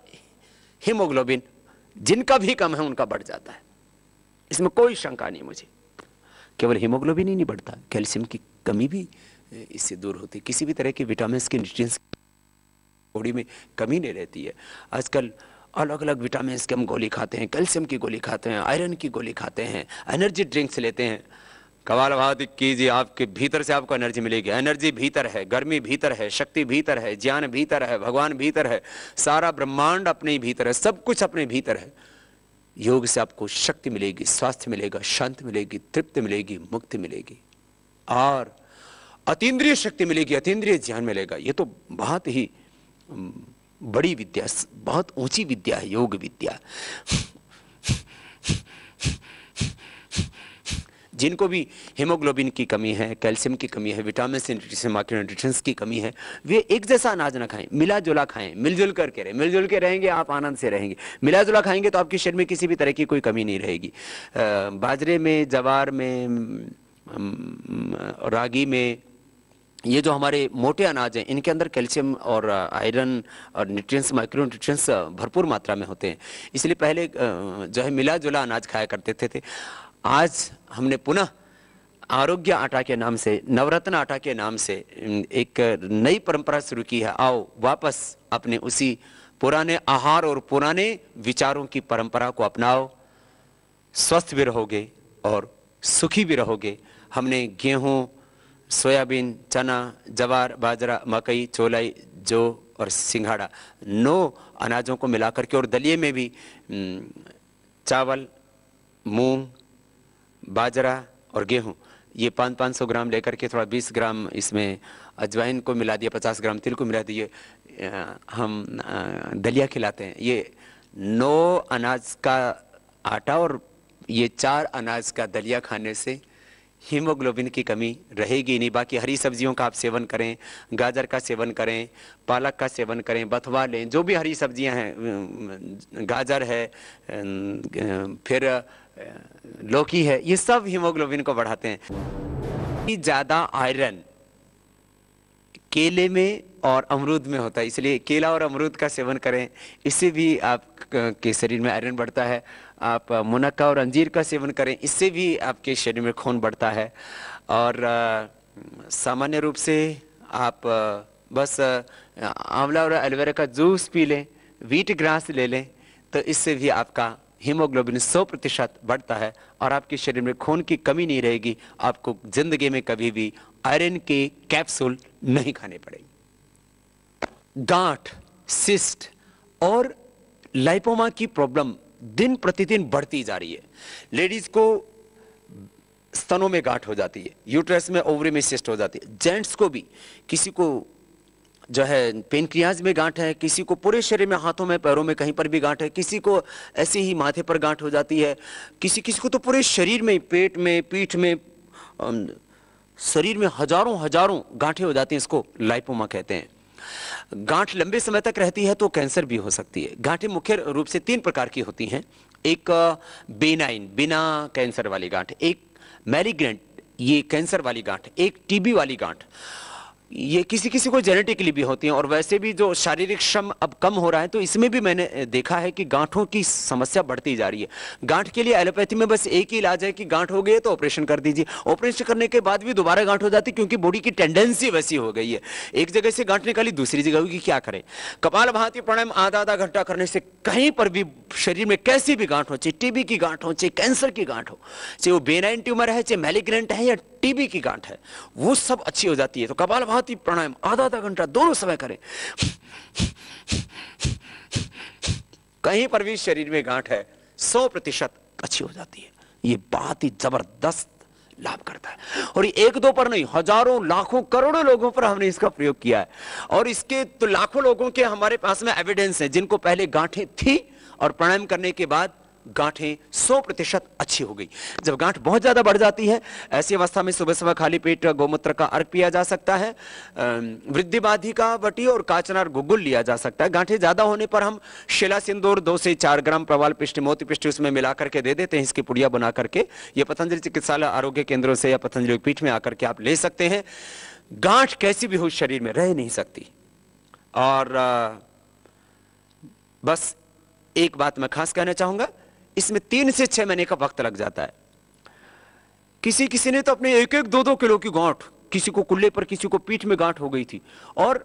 हीमोग्लोबिन जिनका भी कम है उनका बढ़ जाता है इसमें कोई शंका नहीं मुझे केवल हीमोग्लोबिन ही नहीं बढ़ता कैल्शियम की कमी भी इससे दूर होती किसी भी तरह के विटामिन के न्यूट्रिएंट्स बॉडी में कमी नहीं रहती है आजकल अलग अलग विटामिन की हम गोली खाते हैं कैल्शियम की गोली खाते हैं आयरन की गोली खाते हैं एनर्जी ड्रिंक्स लेते हैं कवाल बात कीजिए आपके भीतर से आपको एनर्जी मिलेगी एनर्जी भीतर है गर्मी भीतर है शक्ति भीतर है ज्ञान भीतर है भगवान भीतर है सारा ब्रह्मांड अपने भीतर है सब कुछ अपने भीतर है योग से आपको शक्ति मिलेगी स्वास्थ्य मिलेगा शांति मिलेगी तृप्ति मिलेगी मुक्ति मिलेगी और अतीन्द्रिय शक्ति मिलेगी अतीन्द्रिय ज्ञान मिलेगा ये तो बहुत ही बड़ी विद्या बहुत ऊंची विद्या है योग विद्या जिनको भी हीमोग्लोबिन की कमी है कैल्शियम की कमी है विटामिन से की कमी है वे एक जैसा अनाज ना खाएं मिला जुला खाएं मिलजुल कर के रहें मिलजुल के रहेंगे आप आनंद से रहेंगे मिला जुला खाएंगे तो आपके शरीर में किसी भी तरह की कोई कमी नहीं रहेगी बाजरे में जवार में रागी में ये जो हमारे मोटे अनाज हैं इनके अंदर कैल्शियम और आयरन और न्यूट्रिएंट्स माइक्रो न्यूट्रिएंट्स भरपूर मात्रा में होते हैं इसलिए पहले जो है मिला जुला अनाज खाया करते थे, थे। आज हमने पुनः आरोग्य आटा के नाम से नवरत्न आटा के नाम से एक नई परंपरा शुरू की है आओ वापस अपने उसी पुराने आहार और पुराने विचारों की परंपरा को अपनाओ स्वस्थ भी रहोगे और सुखी भी रहोगे हमने गेहूं सोयाबीन चना जवार बाजरा मकई चोलाई जो और सिंघाड़ा नौ अनाजों को मिलाकर के और दलिए में भी चावल मूंग बाजरा और गेहूँ ये पाँच पाँच सौ ग्राम लेकर के थोड़ा बीस ग्राम इसमें अजवाइन को मिला दिया पचास ग्राम तिल को मिला दिए हम दलिया खिलाते हैं ये नौ अनाज का आटा और ये चार अनाज का दलिया खाने से हीमोग्लोबिन की कमी रहेगी नहीं बाकी हरी सब्जियों का आप सेवन करें गाजर का सेवन करें पालक का सेवन करें बथवा लें जो भी हरी सब्जियां हैं गाजर है फिर लौकी है ये सब हीमोग्लोबिन को बढ़ाते हैं ज़्यादा आयरन केले में और अमरूद में होता है इसलिए केला और अमरूद का सेवन करें इससे भी आपके शरीर में आयरन बढ़ता है आप मुनक्का और अंजीर का सेवन करें इससे भी आपके शरीर में खून बढ़ता है और सामान्य रूप से आप बस आंवला और एलोवेरा का जूस पी लें वीट ग्रास ले लें तो इससे भी आपका हीमोग्लोबिन 100 प्रतिशत बढ़ता है और आपके शरीर में खून की कमी नहीं रहेगी आपको ज़िंदगी में कभी भी आयरन के कैप्सूल नहीं खाने पड़ेंगे गांठ सिस्ट और लाइपोमा की प्रॉब्लम दिन प्रतिदिन बढ़ती जा रही है लेडीज को स्तनों में गांठ हो जाती है यूट्रस में ओवरी में सिस्ट हो जाती है जेंट्स को भी किसी को जो है पेनक्रियाज में गांठ है किसी को पूरे शरीर में हाथों में पैरों में कहीं पर भी गांठ है किसी को ऐसे ही माथे पर गांठ हो जाती है किसी किसी को तो पूरे शरीर में पेट में पीठ में शरीर में हजारों हजारों गांठें हो जाती हैं इसको लाइपोमा कहते हैं गांठ लंबे समय तक रहती है तो कैंसर भी हो सकती है गांठें मुख्य रूप से तीन प्रकार की होती हैं एक बेनाइन बिना कैंसर वाली गांठ एक मैरीग्रेंट ये कैंसर वाली गांठ एक टीबी वाली गांठ ये किसी किसी को जेनेटिकली भी होती हैं और वैसे भी जो शारीरिक श्रम अब कम हो रहा है तो इसमें भी मैंने देखा है कि गांठों की समस्या बढ़ती जा रही है गांठ के लिए एलोपैथी में बस एक ही इलाज है कि गांठ हो गई है तो ऑपरेशन कर दीजिए ऑपरेशन करने के बाद भी दोबारा गांठ हो जाती है क्योंकि बॉडी की टेंडेंसी वैसी हो गई है एक जगह से गांठ निकाली दूसरी जगह होगी क्या करें कपाल भांति प्राणायाम आधा आधा घंटा करने से कहीं पर भी शरीर में कैसी भी गांठ हो चाहे टीबी की गांठ हो चाहे कैंसर की गांठ हो चाहे वो बेनाइन ट्यूमर है चाहे मेलीग्रेंट है या टीबी की गांठ है वो सब अच्छी हो जाती है तो कपाल भाती प्राणायाम आधा आधा घंटा दोनों समय करें कहीं पर भी शरीर में गांठ है सौ प्रतिशत अच्छी हो जाती है ये बात ही जबरदस्त लाभ करता है और एक दो पर नहीं हजारों लाखों करोड़ों लोगों पर हमने इसका प्रयोग किया है और इसके तो लाखों लोगों के हमारे पास में एविडेंस है जिनको पहले गांठें थी और प्राणायाम करने के बाद गांठें 100 प्रतिशत अच्छी हो गई जब गांठ बहुत ज़्यादा बढ़ जाती है ऐसी अवस्था में सुबह सुबह खाली पेट गोमूत्र का अर्घ पिया जा सकता है वृद्धिबाधी का वटी और काचनार गुगुल लिया जा सकता है गांठें ज़्यादा होने पर हम शिला सिंदूर दो से चार ग्राम प्रवाल पिष्ट मोती पिष्ट उसमें मिला करके दे देते हैं इसकी पुड़िया बना करके ये पतंजलि चिकित्सालय आरोग्य केंद्रों से या पतंजलि पीठ में आकर के आप ले सकते हैं गांठ कैसी भी हो शरीर में रह नहीं सकती और बस एक बात मैं खास कहना चाहूंगा इसमें तीन से छह महीने का वक्त लग जाता है किसी किसी ने तो अपने एक एक दो दो किलो की गांठ किसी को कुल्ले पर किसी को पीठ में गांठ हो गई थी और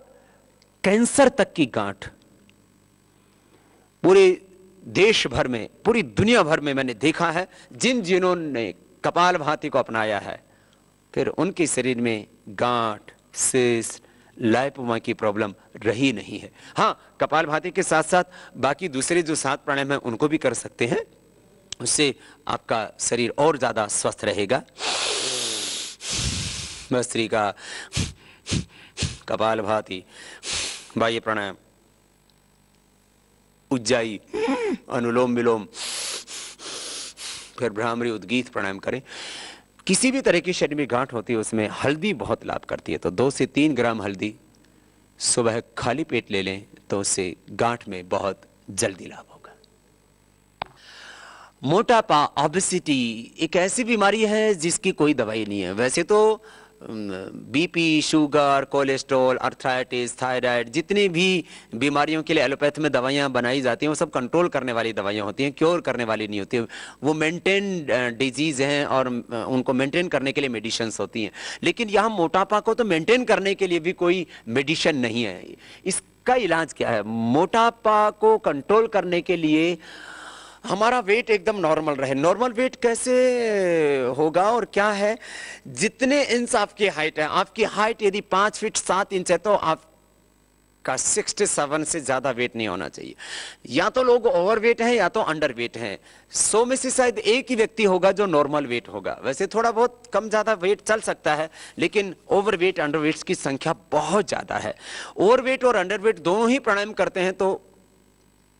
कैंसर तक की गांठ पूरे देश भर में पूरी दुनिया भर में मैंने देखा है जिन जिन्होंने कपाल भांति को अपनाया है फिर उनके शरीर में गांठ सिस लाइपमा की प्रॉब्लम रही नहीं है हाँ कपाल भांति के साथ साथ बाकी दूसरे जो सात प्राणायाम है उनको भी कर सकते हैं उससे आपका शरीर और ज़्यादा स्वस्थ रहेगा मस्त्री का कपाल भाती बाह्य प्राणायाम उज्जाई अनुलोम विलोम फिर भ्रामरी उद्गीत प्राणायाम करें किसी भी तरह की शरीर में गांठ होती है उसमें हल्दी बहुत लाभ करती है तो दो से तीन ग्राम हल्दी सुबह खाली पेट ले लें तो उससे गांठ में बहुत जल्दी लाभ हो मोटापा ऑबिसिटी एक ऐसी बीमारी है जिसकी कोई दवाई नहीं है वैसे तो BP sugar cholesterol arthritis thyroid जितनी भी बीमारियों के लिए एलोपैथ में दवाइयाँ बनाई जाती हैं वो सब कंट्रोल करने वाली दवाइयाँ होती हैं क्योर करने वाली नहीं होती वो मेंटेन डिजीज़ हैं और उनको मेंटेन करने के लिए मेडिशंस होती हैं लेकिन यहाँ मोटापा को तो मेंटेन करने के लिए भी कोई मेडिशन नहीं है इसका इलाज क्या है मोटापा को कंट्रोल करने के लिए हमारा वेट एकदम नॉर्मल रहे नॉर्मल वेट कैसे होगा और क्या है जितने इंच आपकी हाइट है आपकी हाइट यदि पांच फीट सात इंच है तो आप का 67 से ज़्यादा वेट नहीं होना चाहिए या तो लोग ओवर वेट हैं या तो अंडर वेट हैं सौ में से शायद एक ही व्यक्ति होगा जो नॉर्मल वेट होगा वैसे थोड़ा बहुत कम ज़्यादा वेट चल सकता है लेकिन ओवर वेट अंडर वेट की संख्या बहुत ज़्यादा है ओवर वेट और अंडर वेट दोनों ही प्राणायाम करते हैं तो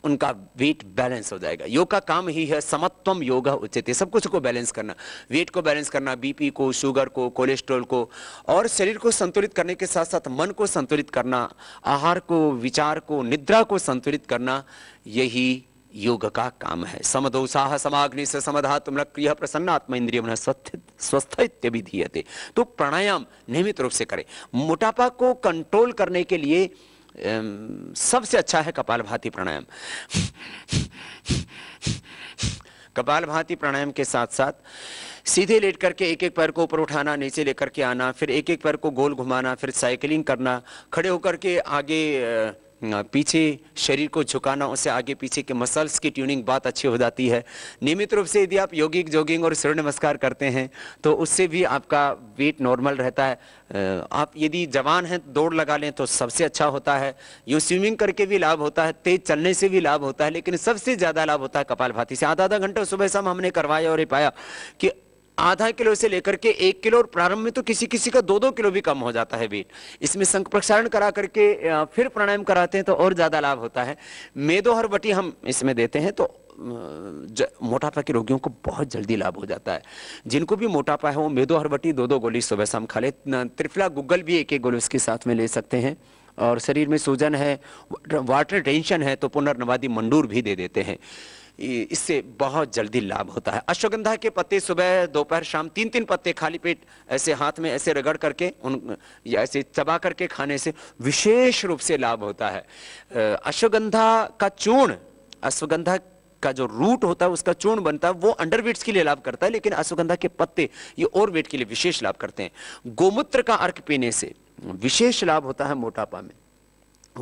उनका वेट बैलेंस हो जाएगा योग का काम ही है समत्वम योग उचित है सब कुछ को बैलेंस करना वेट को बैलेंस करना बीपी को शुगर को कोलेस्ट्रॉल को और शरीर को संतुलित करने के साथ साथ मन को संतुलित करना आहार को विचार को निद्रा को संतुलित करना यही योग का काम है समदोसाह समाग्नि से तुम क्रिया प्रसन्न आत्म इंद्रिय स्वस्थ दिए तो प्राणायाम नियमित रूप से करें मोटापा को कंट्रोल करने के लिए सबसे अच्छा है कपाल भाती प्राणायाम कपाल भाती प्राणायाम के साथ साथ सीधे लेट करके एक एक पैर को ऊपर उठाना नीचे लेकर के आना फिर एक एक पैर को गोल घुमाना फिर साइकिलिंग करना खड़े होकर के आगे पीछे शरीर को झुकाना उससे आगे पीछे के मसल्स की ट्यूनिंग बहुत अच्छी हो जाती है नियमित रूप से यदि आप योगिक जोगिंग और सूर्य नमस्कार करते हैं तो उससे भी आपका वेट नॉर्मल रहता है आप यदि जवान हैं दौड़ लगा लें तो सबसे अच्छा होता है यूँ स्विमिंग करके भी लाभ होता है तेज चलने से भी लाभ होता है लेकिन सबसे ज़्यादा लाभ होता है कपाल से आधा आधा घंटा सुबह शाम हमने करवाया और ये पाया कि आधा किलो से लेकर के एक किलो और प्रारंभ में तो किसी किसी का दो दो किलो भी कम हो जाता है वेट इसमें संक प्रसारण करा करके फिर प्राणायाम कराते हैं तो और ज़्यादा लाभ होता है मेदो हर बटी हम इसमें देते हैं तो मोटापा के रोगियों को बहुत जल्दी लाभ हो जाता है जिनको भी मोटापा है वो मेदो हरबटी दो दो गोली सुबह शाम खा ले त्रिफला गुगल भी एक एक गोली उसके साथ में ले सकते हैं और शरीर में सूजन है वाटर टेंशन है तो पुनर्नवादी मंडूर भी दे देते हैं इससे बहुत जल्दी लाभ होता है अश्वगंधा के पत्ते सुबह दोपहर शाम तीन तीन पत्ते खाली पेट ऐसे हाथ में ऐसे रगड़ करके उन या ऐसे चबा करके खाने से विशेष रूप से लाभ होता है अश्वगंधा का चूर्ण अश्वगंधा का जो रूट होता है उसका चूर्ण बनता है वो अंडर वेट्स के लिए लाभ करता है लेकिन अश्वगंधा के पत्ते ये और वेट के लिए विशेष लाभ करते हैं गोमूत्र का अर्क पीने से विशेष लाभ होता है मोटापा में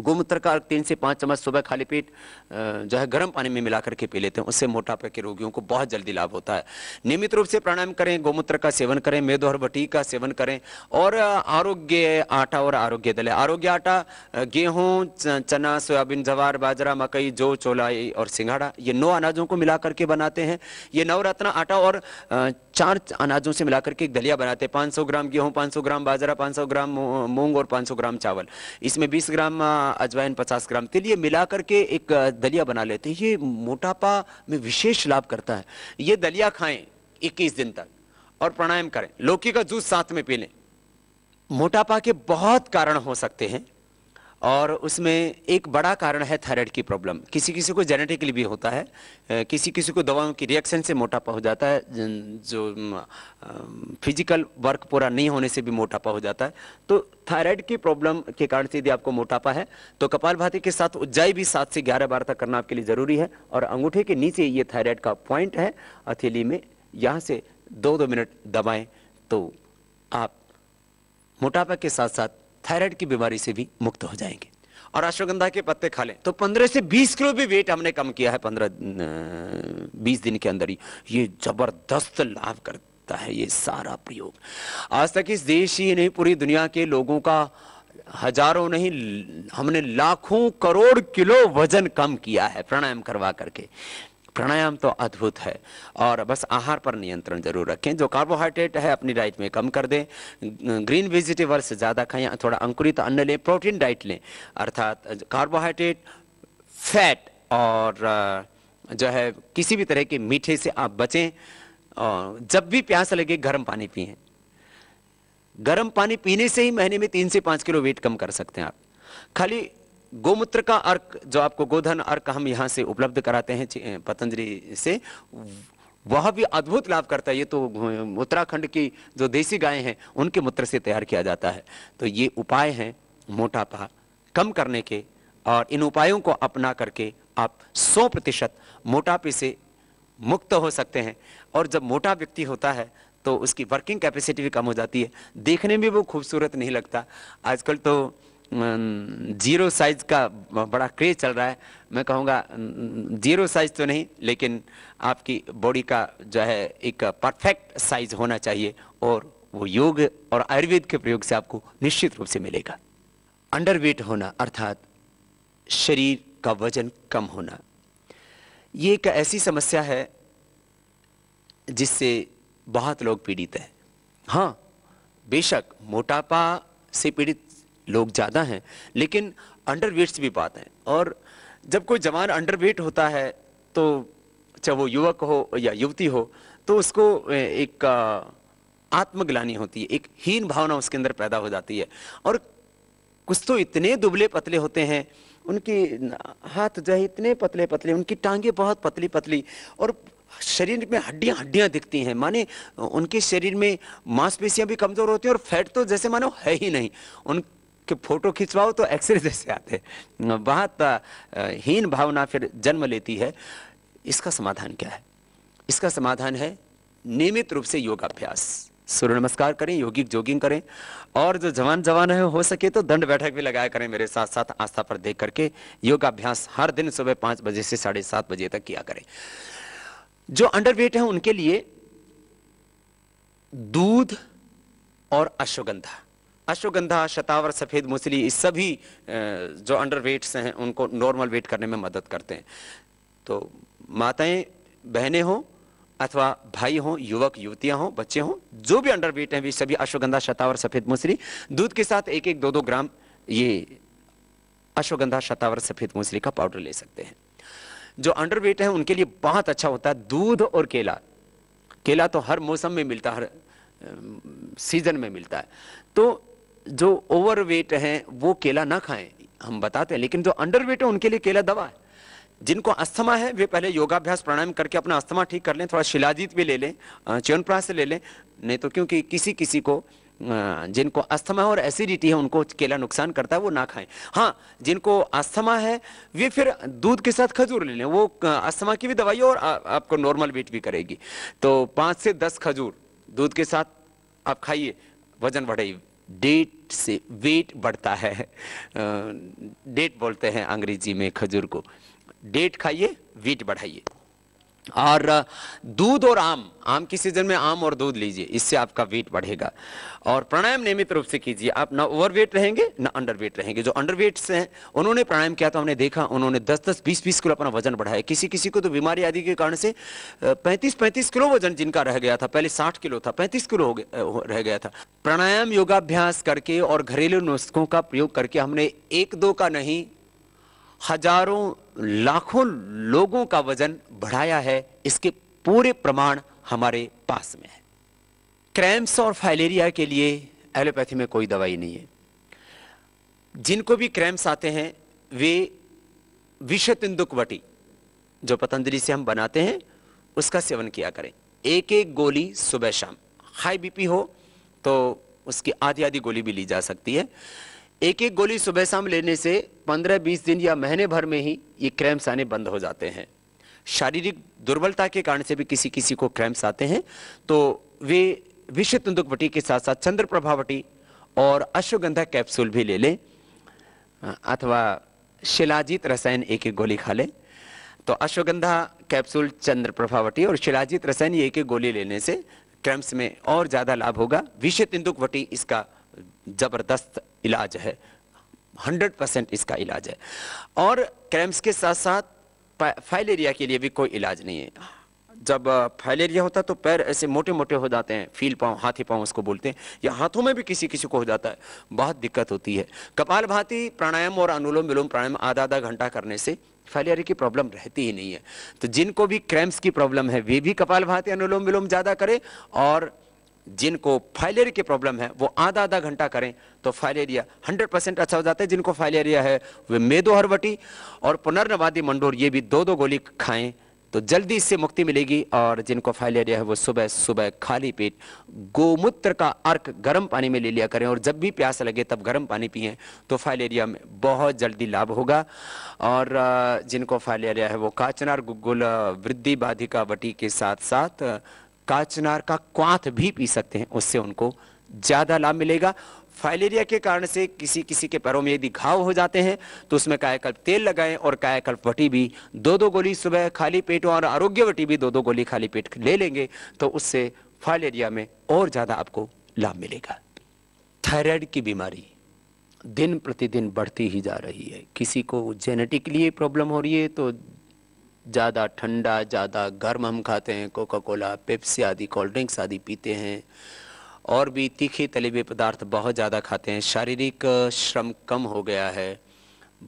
गोमूत्र का तीन से पाँच चम्मच सुबह खाली पेट जो है गर्म पानी में मिला करके पी लेते हैं उससे मोटापे के रोगियों को बहुत जल्दी लाभ होता है नियमित रूप से प्राणायाम करें गोमूत्र का सेवन करें मेद और भटी का सेवन करें और आरोग्य आटा और आरोग्य दले आरोग्य आटा गेहूँ चना सोयाबीन जवार बाजरा मकई जो चोलाई और सिंघाड़ा ये नौ अनाजों को मिला करके बनाते हैं ये नवरत्न आटा और चार अनाजों से मिलाकर के एक दलिया बनाते हैं 500 ग्राम गेहूं 500 ग्राम बाजरा 500 ग्राम मूंग और 500 ग्राम चावल इसमें बीस ग्राम अजवाइन पचास ग्राम तेल ये मिला करके एक दलिया बना लेते हैं ये मोटापा में विशेष लाभ करता है ये दलिया खाएं 21 दिन तक और प्राणायाम करें लौकी का जूस साथ में पी लें मोटापा के बहुत कारण हो सकते हैं और उसमें एक बड़ा कारण है थायराइड की प्रॉब्लम किसी किसी को जेनेटिकली भी होता है किसी किसी को दवाओं की रिएक्शन से मोटापा हो जाता है जो फिजिकल वर्क पूरा नहीं होने से भी मोटापा हो जाता है तो थायराइड की प्रॉब्लम के कारण से यदि आपको मोटापा है तो कपाल भाती के साथ उज्जाई भी सात से ग्यारह बार तक करना आपके लिए ज़रूरी है और अंगूठे के नीचे ये थायराइड का पॉइंट है हथेली में यहाँ से दो दो मिनट दबाएँ तो आप मोटापा के साथ साथ थायराइड की बीमारी से भी मुक्त हो जाएंगे और अश्वगंधा के पत्ते खा लें तो 15 से 20 किलो भी वेट हमने कम किया है 15 20 दिन के अंदर ही ये जबरदस्त लाभ करता है ये सारा प्रयोग आज तक इस देश ही नहीं पूरी दुनिया के लोगों का हजारों नहीं हमने लाखों करोड़ किलो वजन कम किया है प्राणायाम करवा करके प्राणायाम तो अद्भुत है और बस आहार पर नियंत्रण जरूर रखें जो कार्बोहाइड्रेट है अपनी डाइट में कम कर दें ग्रीन वेजिटेबल्स ज़्यादा खाएं थोड़ा अंकुरित अन्न लें प्रोटीन डाइट लें अर्थात कार्बोहाइड्रेट फैट और जो है किसी भी तरह के मीठे से आप बचें और जब भी प्यास लगे गर्म पानी पिए गर्म पानी पीने से ही महीने में तीन से पाँच किलो वेट कम कर सकते हैं आप खाली गोमूत्र का अर्क जो आपको गोधन अर्क हम यहाँ से उपलब्ध कराते हैं पतंजलि से वह भी अद्भुत लाभ करता है ये तो उत्तराखंड की जो देसी गायें हैं उनके मूत्र से तैयार किया जाता है तो ये उपाय हैं मोटापा कम करने के और इन उपायों को अपना करके आप 100 प्रतिशत मोटापे से मुक्त हो सकते हैं और जब मोटा व्यक्ति होता है तो उसकी वर्किंग कैपेसिटी भी कम हो जाती है देखने में वो खूबसूरत नहीं लगता आजकल तो जीरो साइज का बड़ा क्रेज चल रहा है मैं कहूँगा जीरो साइज तो नहीं लेकिन आपकी बॉडी का जो है एक परफेक्ट साइज होना चाहिए और वो योग और आयुर्वेद के प्रयोग से आपको निश्चित रूप से मिलेगा अंडरवेट होना अर्थात शरीर का वजन कम होना ये एक ऐसी समस्या है जिससे बहुत लोग पीड़ित हैं हाँ बेशक मोटापा से पीड़ित लोग ज़्यादा हैं लेकिन अंडर वेट्स भी पाते हैं और जब कोई जवान अंडर वेट होता है तो चाहे वो युवक हो या युवती हो तो उसको एक आत्मग्लानी होती है एक हीन भावना उसके अंदर पैदा हो जाती है और कुछ तो इतने दुबले पतले होते हैं उनके हाथ जो है इतने पतले पतले उनकी टांगे बहुत पतली पतली और शरीर में हड्डियां हड्डियां दिखती हैं माने उनके शरीर में मांसपेशियां भी कमजोर होती हैं और फैट तो जैसे मानो है ही नहीं उन कि फोटो खिंचवाओ तो एक्सरे जैसे आते बहुत हीन भावना फिर जन्म लेती है इसका समाधान क्या है इसका समाधान है नियमित रूप से योगाभ्यास सूर्य नमस्कार करें योगिक जोगिंग करें और जो जवान जवान है हो सके तो दंड बैठक भी लगाया करें मेरे साथ साथ आस्था पर देख करके योगाभ्यास हर दिन सुबह पांच बजे से साढ़े सात बजे तक किया करें जो अंडरवेट है उनके लिए दूध और अश्वगंधा अश्वगंधा शतावर सफ़ेद मुसली सभी जो अंडर वेट्स हैं उनको नॉर्मल वेट करने में मदद करते हैं तो माताएं बहनें हों अथवा भाई हों युवक युवतियां हों बच्चे हों जो भी अंडर वेट हैं वे सभी अश्वगंधा शतावर सफ़ेद मुसली दूध के साथ एक एक दो दो ग्राम ये अश्वगंधा शतावर सफ़ेद मुसली का पाउडर ले सकते हैं जो अंडर वेट हैं उनके लिए बहुत अच्छा होता है दूध और केला केला तो हर मौसम में मिलता है हर सीज़न में मिलता है तो जो ओवरवेट है वो केला ना खाएं हम बताते हैं लेकिन जो अंडरवेट है उनके लिए केला दवा है जिनको अस्थमा है वे पहले योगाभ्यास प्राणायाम करके अपना अस्थमा ठीक कर लें थोड़ा शिलाजीत भी ले लें च्यवनप्राश से ले लें नहीं तो क्योंकि किसी किसी को जिनको अस्थमा और एसिडिटी है उनको केला नुकसान करता है वो ना खाएं हाँ जिनको अस्थमा है वे फिर दूध के साथ खजूर ले लें वो अस्थमा की भी दवाई और आ, आपको नॉर्मल वेट भी करेगी तो पाँच से दस खजूर दूध के साथ आप खाइए वजन बढ़ेगी डेट से वेट बढ़ता है डेट बोलते हैं अंग्रेजी में खजूर को डेट खाइए वेट बढ़ाइए और दूध और आम आम की सीजन में आम और दूध लीजिए इससे आपका वेट बढ़ेगा और प्राणायाम नियमित रूप से कीजिए आप ना ओवरवेट रहेंगे ना अंडरवेट रहेंगे जो अंडरवेट से हैं उन्होंने प्राणायाम किया तो हमने देखा उन्होंने 10-10 20-20 किलो अपना वजन बढ़ाया किसी किसी को तो बीमारी आदि के कारण से पैंतीस पैंतीस किलो वजन जिनका रह गया था पहले साठ किलो था पैंतीस किलो रह गया था प्राणायाम योगाभ्यास करके और घरेलू नुस्खों का प्रयोग करके हमने एक दो का नहीं हजारों लाखों लोगों का वजन बढ़ाया है इसके पूरे प्रमाण हमारे पास में है क्रैम्स और फाइलेरिया के लिए एलोपैथी में कोई दवाई नहीं है जिनको भी क्रैम्स आते हैं वे विषय तेंदुकवटी जो पतंजलि से हम बनाते हैं उसका सेवन किया करें एक एक गोली सुबह शाम हाई बीपी हो तो उसकी आधी आधी गोली भी ली जा सकती है एक एक गोली सुबह शाम लेने से 15-20 दिन या महीने भर में ही ये क्रैम्प्स आने बंद हो जाते हैं शारीरिक दुर्बलता के कारण से भी किसी किसी को क्रैम्प्स आते हैं तो वे विश्व तुंदुकवटी के साथ साथ चंद्र प्रभावटी और अश्वगंधा कैप्सूल भी ले लें अथवा शिलाजीत रसायन एक एक गोली खा लें तो अश्वगंधा कैप्सूल चंद्र प्रभावटी और शिलाजीत रसायन एक एक गोली लेने से क्रैम्प्स में और ज़्यादा लाभ होगा विश्व तिंदुकवटी इसका ज़बरदस्त इलाज है 100 परसेंट इसका इलाज है और क्रैम्स के साथ साथ फाइलेरिया के लिए भी कोई इलाज नहीं है जब फाइलेरिया होता है तो पैर ऐसे मोटे मोटे हो जाते हैं फील पाँव हाथी पाँव उसको बोलते हैं या हाथों में भी किसी किसी को हो जाता है बहुत दिक्कत होती है कपाल भाती प्राणायाम और अनुलोम विलोम प्राणायाम आधा आधा घंटा करने से फाइलेरिया की प्रॉब्लम रहती ही नहीं है तो जिनको भी क्रैम्स की प्रॉब्लम है वे भी कपाल भाती अनुलोम विलोम ज़्यादा करें और जिनको फाइलेरिया की प्रॉब्लम है वो आधा आधा घंटा करें तो फाइलेरिया 100 परसेंट अच्छा हो जाता है जिनको फाइलेरिया है वे मेदो हरवटी और पुनर्नवादी मंडोर ये भी दो दो गोली खाएं तो जल्दी इससे मुक्ति मिलेगी और जिनको फाइलेरिया है वो सुबह सुबह खाली पेट गोमूत्र का अर्क गर्म पानी में ले लिया करें और जब भी प्यास लगे तब गर्म पानी पिए तो फाइलेरिया में बहुत जल्दी लाभ होगा और जिनको फाइलेरिया है वो काचनार गुगुल वृद्धि बाधिका वटी के साथ साथ काचनार का क्वाथ भी पी सकते हैं उससे उनको ज़्यादा लाभ मिलेगा फाइलेरिया के कारण से किसी किसी के पैरों में यदि घाव हो जाते हैं तो उसमें कायाकल्प तेल लगाएं और कायाकल्प वटी भी दो दो गोली सुबह खाली पेट और आरोग्य वटी भी दो दो गोली खाली पेट ले लेंगे तो उससे फाइलेरिया में और ज़्यादा आपको लाभ मिलेगा थायराइड की बीमारी दिन प्रतिदिन बढ़ती ही जा रही है किसी को जेनेटिकली प्रॉब्लम हो रही है तो ज़्यादा ठंडा ज़्यादा गर्म हम खाते हैं कोका कोला पेप्सी आदि कोल्ड ड्रिंक्स आदि पीते हैं और भी तीखे तले हुए पदार्थ बहुत ज़्यादा खाते हैं शारीरिक श्रम कम हो गया है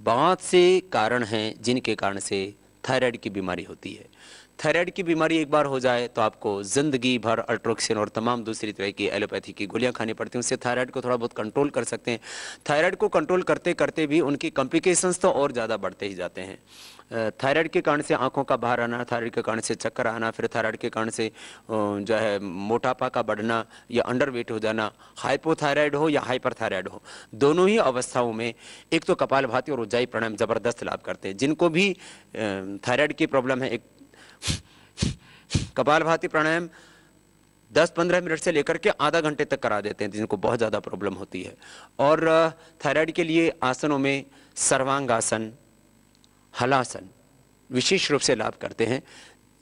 बहुत से कारण हैं जिनके कारण से थायराइड की बीमारी होती है थायराइड की बीमारी एक बार हो जाए तो आपको ज़िंदगी भर अल्ट्रोक्सिन और तमाम दूसरी तरह की एलोपैथी की गोलियां खानी पड़ती हैं उससे थायराइड को थोड़ा बहुत कंट्रोल कर सकते हैं थायराइड को कंट्रोल करते करते भी उनकी कॉम्प्लिकेशंस तो और ज़्यादा बढ़ते ही जाते हैं थायराइड के कारण से आंखों का बाहर आना थायराइड के कारण से चक्कर आना फिर थायराइड के कारण से जो है मोटापा का बढ़ना या अंडर वेट हो जाना हाइपोथायराइड हो या हाइपर थायराइड हो दोनों ही अवस्थाओं में एक तो कपाल भाती और उज्जाई प्राणायाम ज़बरदस्त लाभ करते हैं जिनको भी थायराइड की प्रॉब्लम है एक कपाल भाती प्राणायाम दस पंद्रह मिनट से लेकर के आधा घंटे तक करा देते हैं जिनको बहुत ज़्यादा प्रॉब्लम होती है और थायराइड के लिए आसनों में सर्वांगासन हलासन विशेष रूप से लाभ करते हैं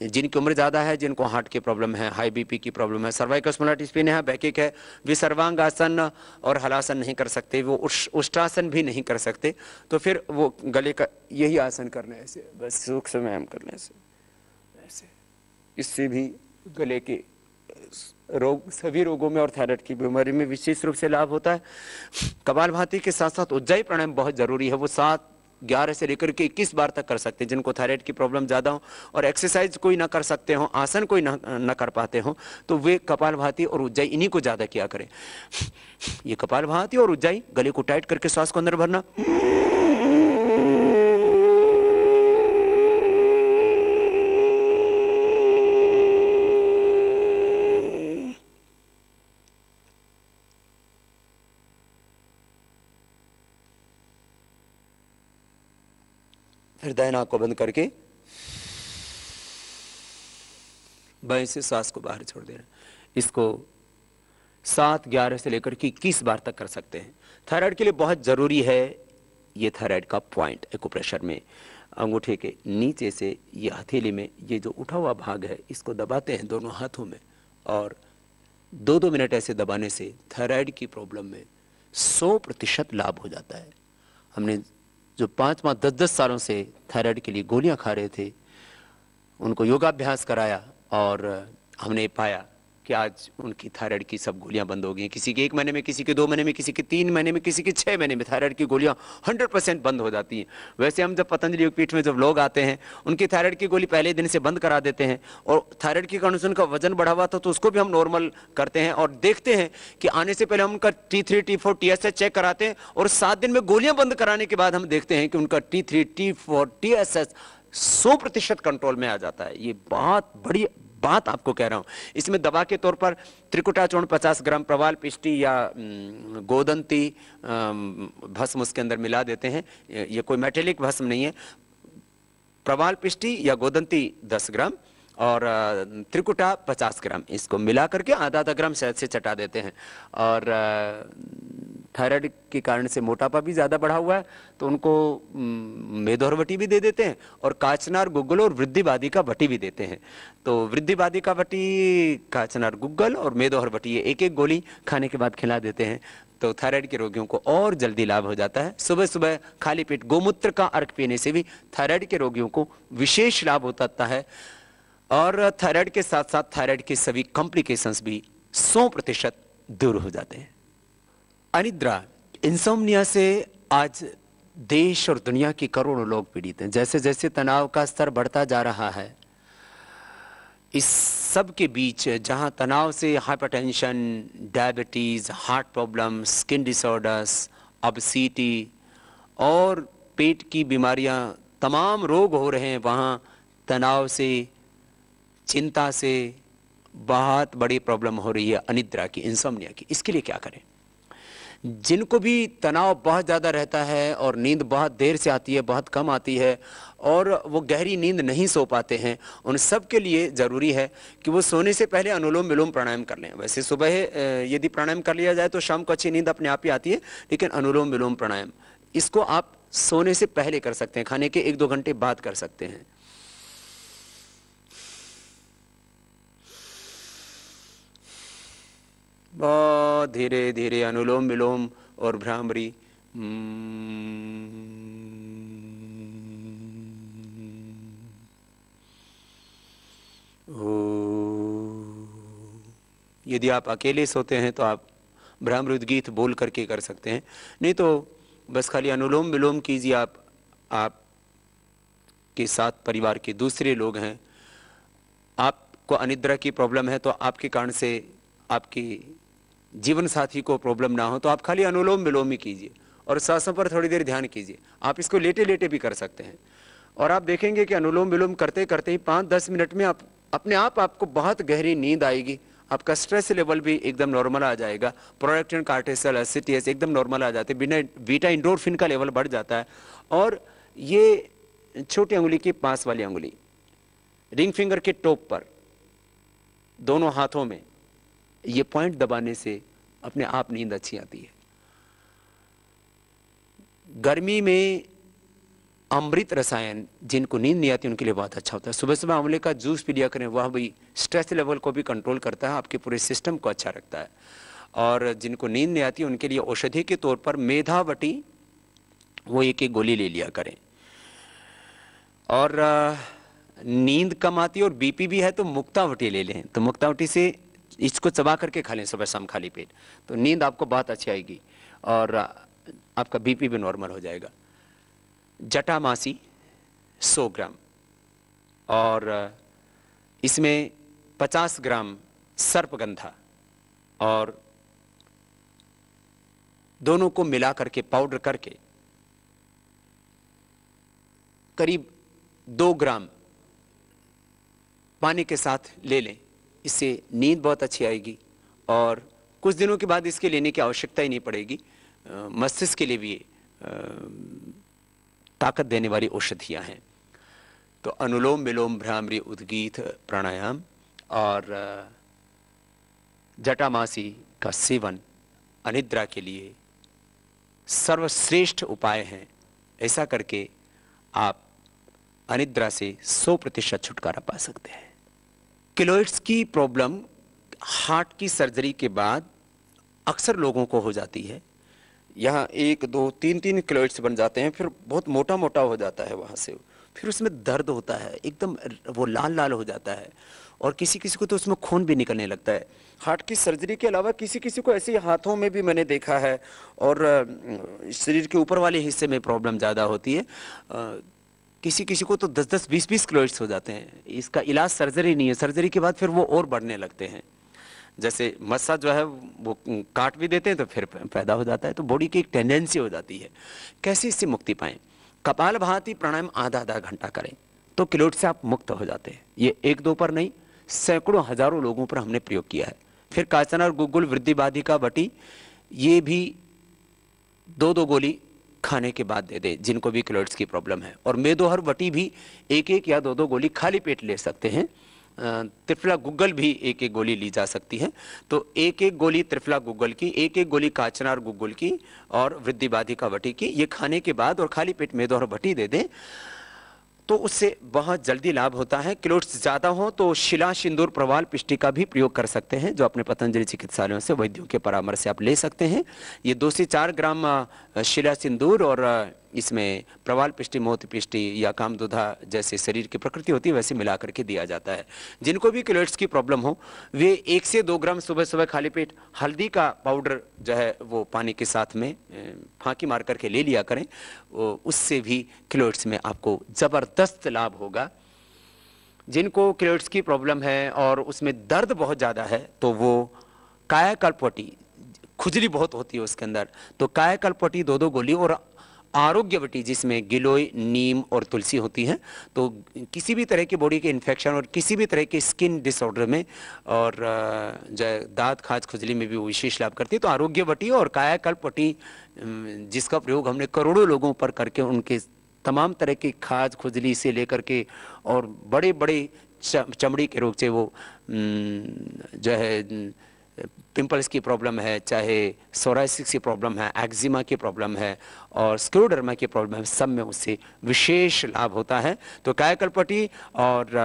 जिनकी उम्र ज़्यादा है जिनको हार्ट की प्रॉब्लम है हाई बीपी की प्रॉब्लम है सर्वाइकल स्मोलाइटिस नहीं है बैकिक है वे सर्वांगासन और हलासन नहीं कर सकते वो उष्टासन भी नहीं कर सकते तो फिर वो गले का यही आसन करने से बस सूक्ष्म व्यायाम करने से इससे भी गले के रोग सभी रोगों में और थायराइड की बीमारी में विशेष रूप से लाभ होता है कपाल भाती के साथ साथ उज्जय प्राणायाम बहुत जरूरी है वो सात ग्यारह से लेकर के इक्कीस बार तक कर सकते हैं जिनको थायराइड की प्रॉब्लम ज़्यादा हो और एक्सरसाइज कोई ना कर सकते हो आसन कोई ना ना कर पाते हो तो वे कपाल भाती और उज्जय इन्हीं को ज़्यादा किया करें ये कपाल भाती और उज्जय गले को टाइट करके श्वास को अंदर भरना दायन आँख को बंद करके बाएं से सांस को बाहर छोड़ देना इसको सात ग्यारह से लेकर के इक्कीस बार तक कर सकते हैं थायराइड के लिए बहुत ज़रूरी है ये थायराइड का पॉइंट एक्यूप्रेशर में अंगूठे के नीचे से ये हथेली में ये जो उठा हुआ भाग है इसको दबाते हैं दोनों हाथों में और दो दो मिनट ऐसे दबाने से थायराइड की प्रॉब्लम में सौ प्रतिशत लाभ हो जाता है हमने जो पाँच पाँच दस दस सालों से थायराइड के लिए गोलियां खा रहे थे उनको योगाभ्यास कराया और हमने पाया कि आज उनकी थायराइड की सब गोलियां बंद हो गई हैं किसी के एक महीने में किसी के दो महीने में किसी के तीन महीने में किसी के छः महीने में थायराइड की गोलियां हंड्रेड परसेंट बंद हो जाती हैं वैसे हम जब पतंजलि योगपीठ में जब लोग आते हैं उनकी थायराइड की गोली पहले दिन से बंद करा देते हैं और थायराइड के कंडीशन का वजन बढ़ा हुआ था तो उसको भी हम नॉर्मल करते हैं और देखते हैं कि आने से पहले हम उनका T three T four T S S check कराते हैं और सात दिन में गोलियां बंद कराने के बाद हम देखते हैं कि उनका T three T four T S S सौ प्रतिशत कंट्रोल में आ जाता है ये बहुत बड़ी बात आपको कह रहा हूँ इसमें दवा के तौर पर त्रिकुटाचूर्ण 50 ग्राम प्रवाल पिष्टी या गोदंती भस्म उसके अंदर मिला देते हैं ये कोई मेटेलिक भस्म नहीं है प्रवाल पिष्टी या गोदंती 10 ग्राम और त्रिकुटा 50 ग्राम इसको मिला करके आधा आधा ग्राम शहद से चटा देते हैं और थायराइड के कारण से मोटापा भी ज़्यादा बढ़ा हुआ है तो उनको मेदोरवटी भी दे देते हैं और काचनार गुग्गल और वृद्धिवादी का वटी भी देते हैं तो वृद्धिवादी का वटी काचनार गुग्गल और मेदोहरवटी ये एक एक गोली खाने के बाद खिला देते हैं तो थायराइड के रोगियों को और जल्दी लाभ हो जाता है सुबह सुबह खाली पेट गोमूत्र का अर्घ पीने से भी थायराइड के रोगियों को विशेष लाभ होता है और थायराइड के साथ साथ थायराइड के सभी कॉम्प्लिकेशंस भी सौ प्रतिशत दूर हो जाते हैं अनिद्रा इंसोमनिया से आज देश और दुनिया के करोड़ों लोग पीड़ित हैं जैसे जैसे तनाव का स्तर बढ़ता जा रहा है इस सब के बीच जहां तनाव से hypertension, diabetes heart problem skin disorders obesity और पेट की बीमारियां तमाम रोग हो रहे हैं वहाँ तनाव से चिंता से बहुत बड़ी प्रॉब्लम हो रही है अनिद्रा की इंसोमनिया की इसके लिए क्या करें जिनको भी तनाव बहुत ज़्यादा रहता है और नींद बहुत देर से आती है बहुत कम आती है और वो गहरी नींद नहीं सो पाते हैं उन सब के लिए ज़रूरी है कि वो सोने से पहले अनुलोम विलोम प्राणायाम कर लें वैसे सुबह यदि प्राणायाम कर लिया जाए तो शाम को अच्छी नींद अपने आप ही आती है लेकिन अनुलोम विलोम प्राणायाम इसको आप सोने से पहले कर सकते हैं खाने के एक दो घंटे बाद कर सकते हैं बहुत धीरे धीरे अनुलोम विलोम और भ्रामरी हम्म। यदि आप अकेले सोते हैं तो आप भ्रामरुद गीत बोल करके कर सकते हैं नहीं तो बस खाली अनुलोम विलोम कीजिए आप आप के साथ परिवार के दूसरे लोग हैं आपको अनिद्रा की प्रॉब्लम है तो आपके कारण से आपकी जीवन साथी को प्रॉब्लम ना हो तो आप खाली अनुलोम विलोम ही कीजिए और सांसों पर थोड़ी देर ध्यान कीजिए आप इसको लेटे लेटे भी कर सकते हैं और आप देखेंगे कि अनुलोम विलोम करते करते ही पाँच दस मिनट में आप अपने आप आपको बहुत गहरी नींद आएगी आपका स्ट्रेस लेवल भी एकदम नॉर्मल आ जाएगा प्रोडक्टन कार्टेसल एस एकदम नॉर्मल आ जाते हैं बिना बीटा इंडोरफिन का लेवल बढ़ जाता है और ये छोटी उंगली की पास वाली उंगली रिंग फिंगर के टॉप पर दोनों हाथों में ये पॉइंट दबाने से अपने आप नींद अच्छी आती है गर्मी में अमृत रसायन जिनको नींद नहीं आती उनके लिए बहुत अच्छा होता है सुबह सुबह आंवले का जूस पी लिया करें वह भी स्ट्रेस लेवल को भी कंट्रोल करता है आपके पूरे सिस्टम को अच्छा रखता है और जिनको नींद नहीं आती उनके लिए औषधि के तौर पर मेधावटी वो एक एक गोली ले लिया करें और नींद कम आती है और बीपी भी है तो मुक्तावटी ले लें तो मुक्तावटी से इसको चबा करके खा लें सुबह शाम खाली पेट तो नींद आपको बहुत अच्छी आएगी और आपका बीपी भी नॉर्मल हो जाएगा जटामासी सौ ग्राम और इसमें पचास ग्राम सर्पगंधा और दोनों को मिला करके पाउडर करके करीब दो ग्राम पानी के साथ ले लें इससे नींद बहुत अच्छी आएगी और कुछ दिनों के बाद इसके लेने की आवश्यकता ही नहीं पड़ेगी मस्तिष्क के लिए भी ताकत देने वाली औषधियाँ हैं तो अनुलोम विलोम भ्रामरी उद्गीत प्राणायाम और जटामासी का सेवन अनिद्रा के लिए सर्वश्रेष्ठ उपाय हैं ऐसा करके आप अनिद्रा से 100 प्रतिशत छुटकारा पा सकते हैं किलोइड्स की प्रॉब्लम हार्ट की सर्जरी के बाद अक्सर लोगों को हो जाती है यहाँ एक दो तीन तीन किलोइड्स बन जाते हैं फिर बहुत मोटा मोटा हो जाता है वहाँ से फिर उसमें दर्द होता है एकदम वो लाल लाल हो जाता है और किसी किसी को तो उसमें खून भी निकलने लगता है हार्ट की सर्जरी के अलावा किसी किसी को ऐसे हाथों में भी मैंने देखा है और शरीर के ऊपर वाले हिस्से में प्रॉब्लम ज़्यादा होती है किसी किसी को तो 10-10, 20-20 क्लोइड्स हो जाते हैं इसका इलाज सर्जरी नहीं है सर्जरी के बाद फिर वो और बढ़ने लगते हैं जैसे मस्सा जो है वो काट भी देते हैं तो फिर पैदा हो जाता है तो बॉडी की एक टेंडेंसी हो जाती है कैसे इससे मुक्ति पाएँ कपाल भाती प्राणायाम आधा आधा घंटा करें तो किलोट से आप मुक्त हो जाते हैं ये एक दो पर नहीं सैकड़ों हजारों लोगों पर हमने प्रयोग किया है फिर काचना और गुगुल वृद्धिवादी का बटी ये भी दो दो गोली खाने के बाद दे दे जिनको भी क्लोइड्स की प्रॉब्लम है और मेदोहर वटी भी एक एक या दो दो गोली खाली पेट ले सकते हैं त्रिफला गुगल भी एक एक गोली ली जा सकती है तो एक एक गोली त्रिफला गुगल की एक एक गोली काचनार गुगल की और वृद्धिबाधिका वटी की ये खाने के बाद और खाली पेट मेदोहर वटी दे दें तो उससे बहुत जल्दी लाभ होता है किलोट्स ज़्यादा हो तो शिला सिंदूर प्रवाल पिष्टि का भी प्रयोग कर सकते हैं जो अपने पतंजलि चिकित्सालयों से वैद्यों के परामर्श से आप ले सकते हैं ये दो से चार ग्राम शिला सिंदूर और इसमें प्रवाल पिष्टि मोत पिष्टि या काम दुधा जैसे शरीर की प्रकृति होती है वैसे मिला करके दिया जाता है जिनको भी क्लोइट्स की प्रॉब्लम हो वे एक से दो ग्राम सुबह सुबह खाली पेट हल्दी का पाउडर जो है वो पानी के साथ में फांकी मार करके ले लिया करें उससे भी क्लोइट्स में आपको ज़बरदस्त लाभ होगा जिनको क्लोइट्स की प्रॉब्लम है और उसमें दर्द बहुत ज़्यादा है तो वो कायाकल्पवटी खुजली बहुत होती है उसके अंदर तो कायाकल्पवटी दो दो गोली और आरोग्यवटी जिसमें गिलोय नीम और तुलसी होती है तो किसी भी तरह की बॉडी के इन्फेक्शन और किसी भी तरह के स्किन डिसऑर्डर में और दांत खाज खुजली में भी वो विशेष लाभ करती है तो आरोग्यवटी और कायाकल्पवटी जिसका प्रयोग हमने करोड़ों लोगों पर करके उनके तमाम तरह की खाज खुजली से लेकर के और बड़े बड़े चमड़ी के रोग से वो जो है पिंपल्स की प्रॉब्लम है चाहे सोराइसिस की प्रॉब्लम है एक्जिमा की प्रॉब्लम है और स्क्रोडर्मा की प्रॉब्लम है सब में उससे विशेष लाभ होता है तो कायकलपटी और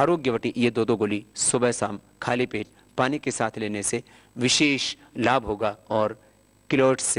आरोग्यवटी ये दो दो गोली सुबह शाम खाली पेट पानी के साथ लेने से विशेष लाभ होगा और किलोट से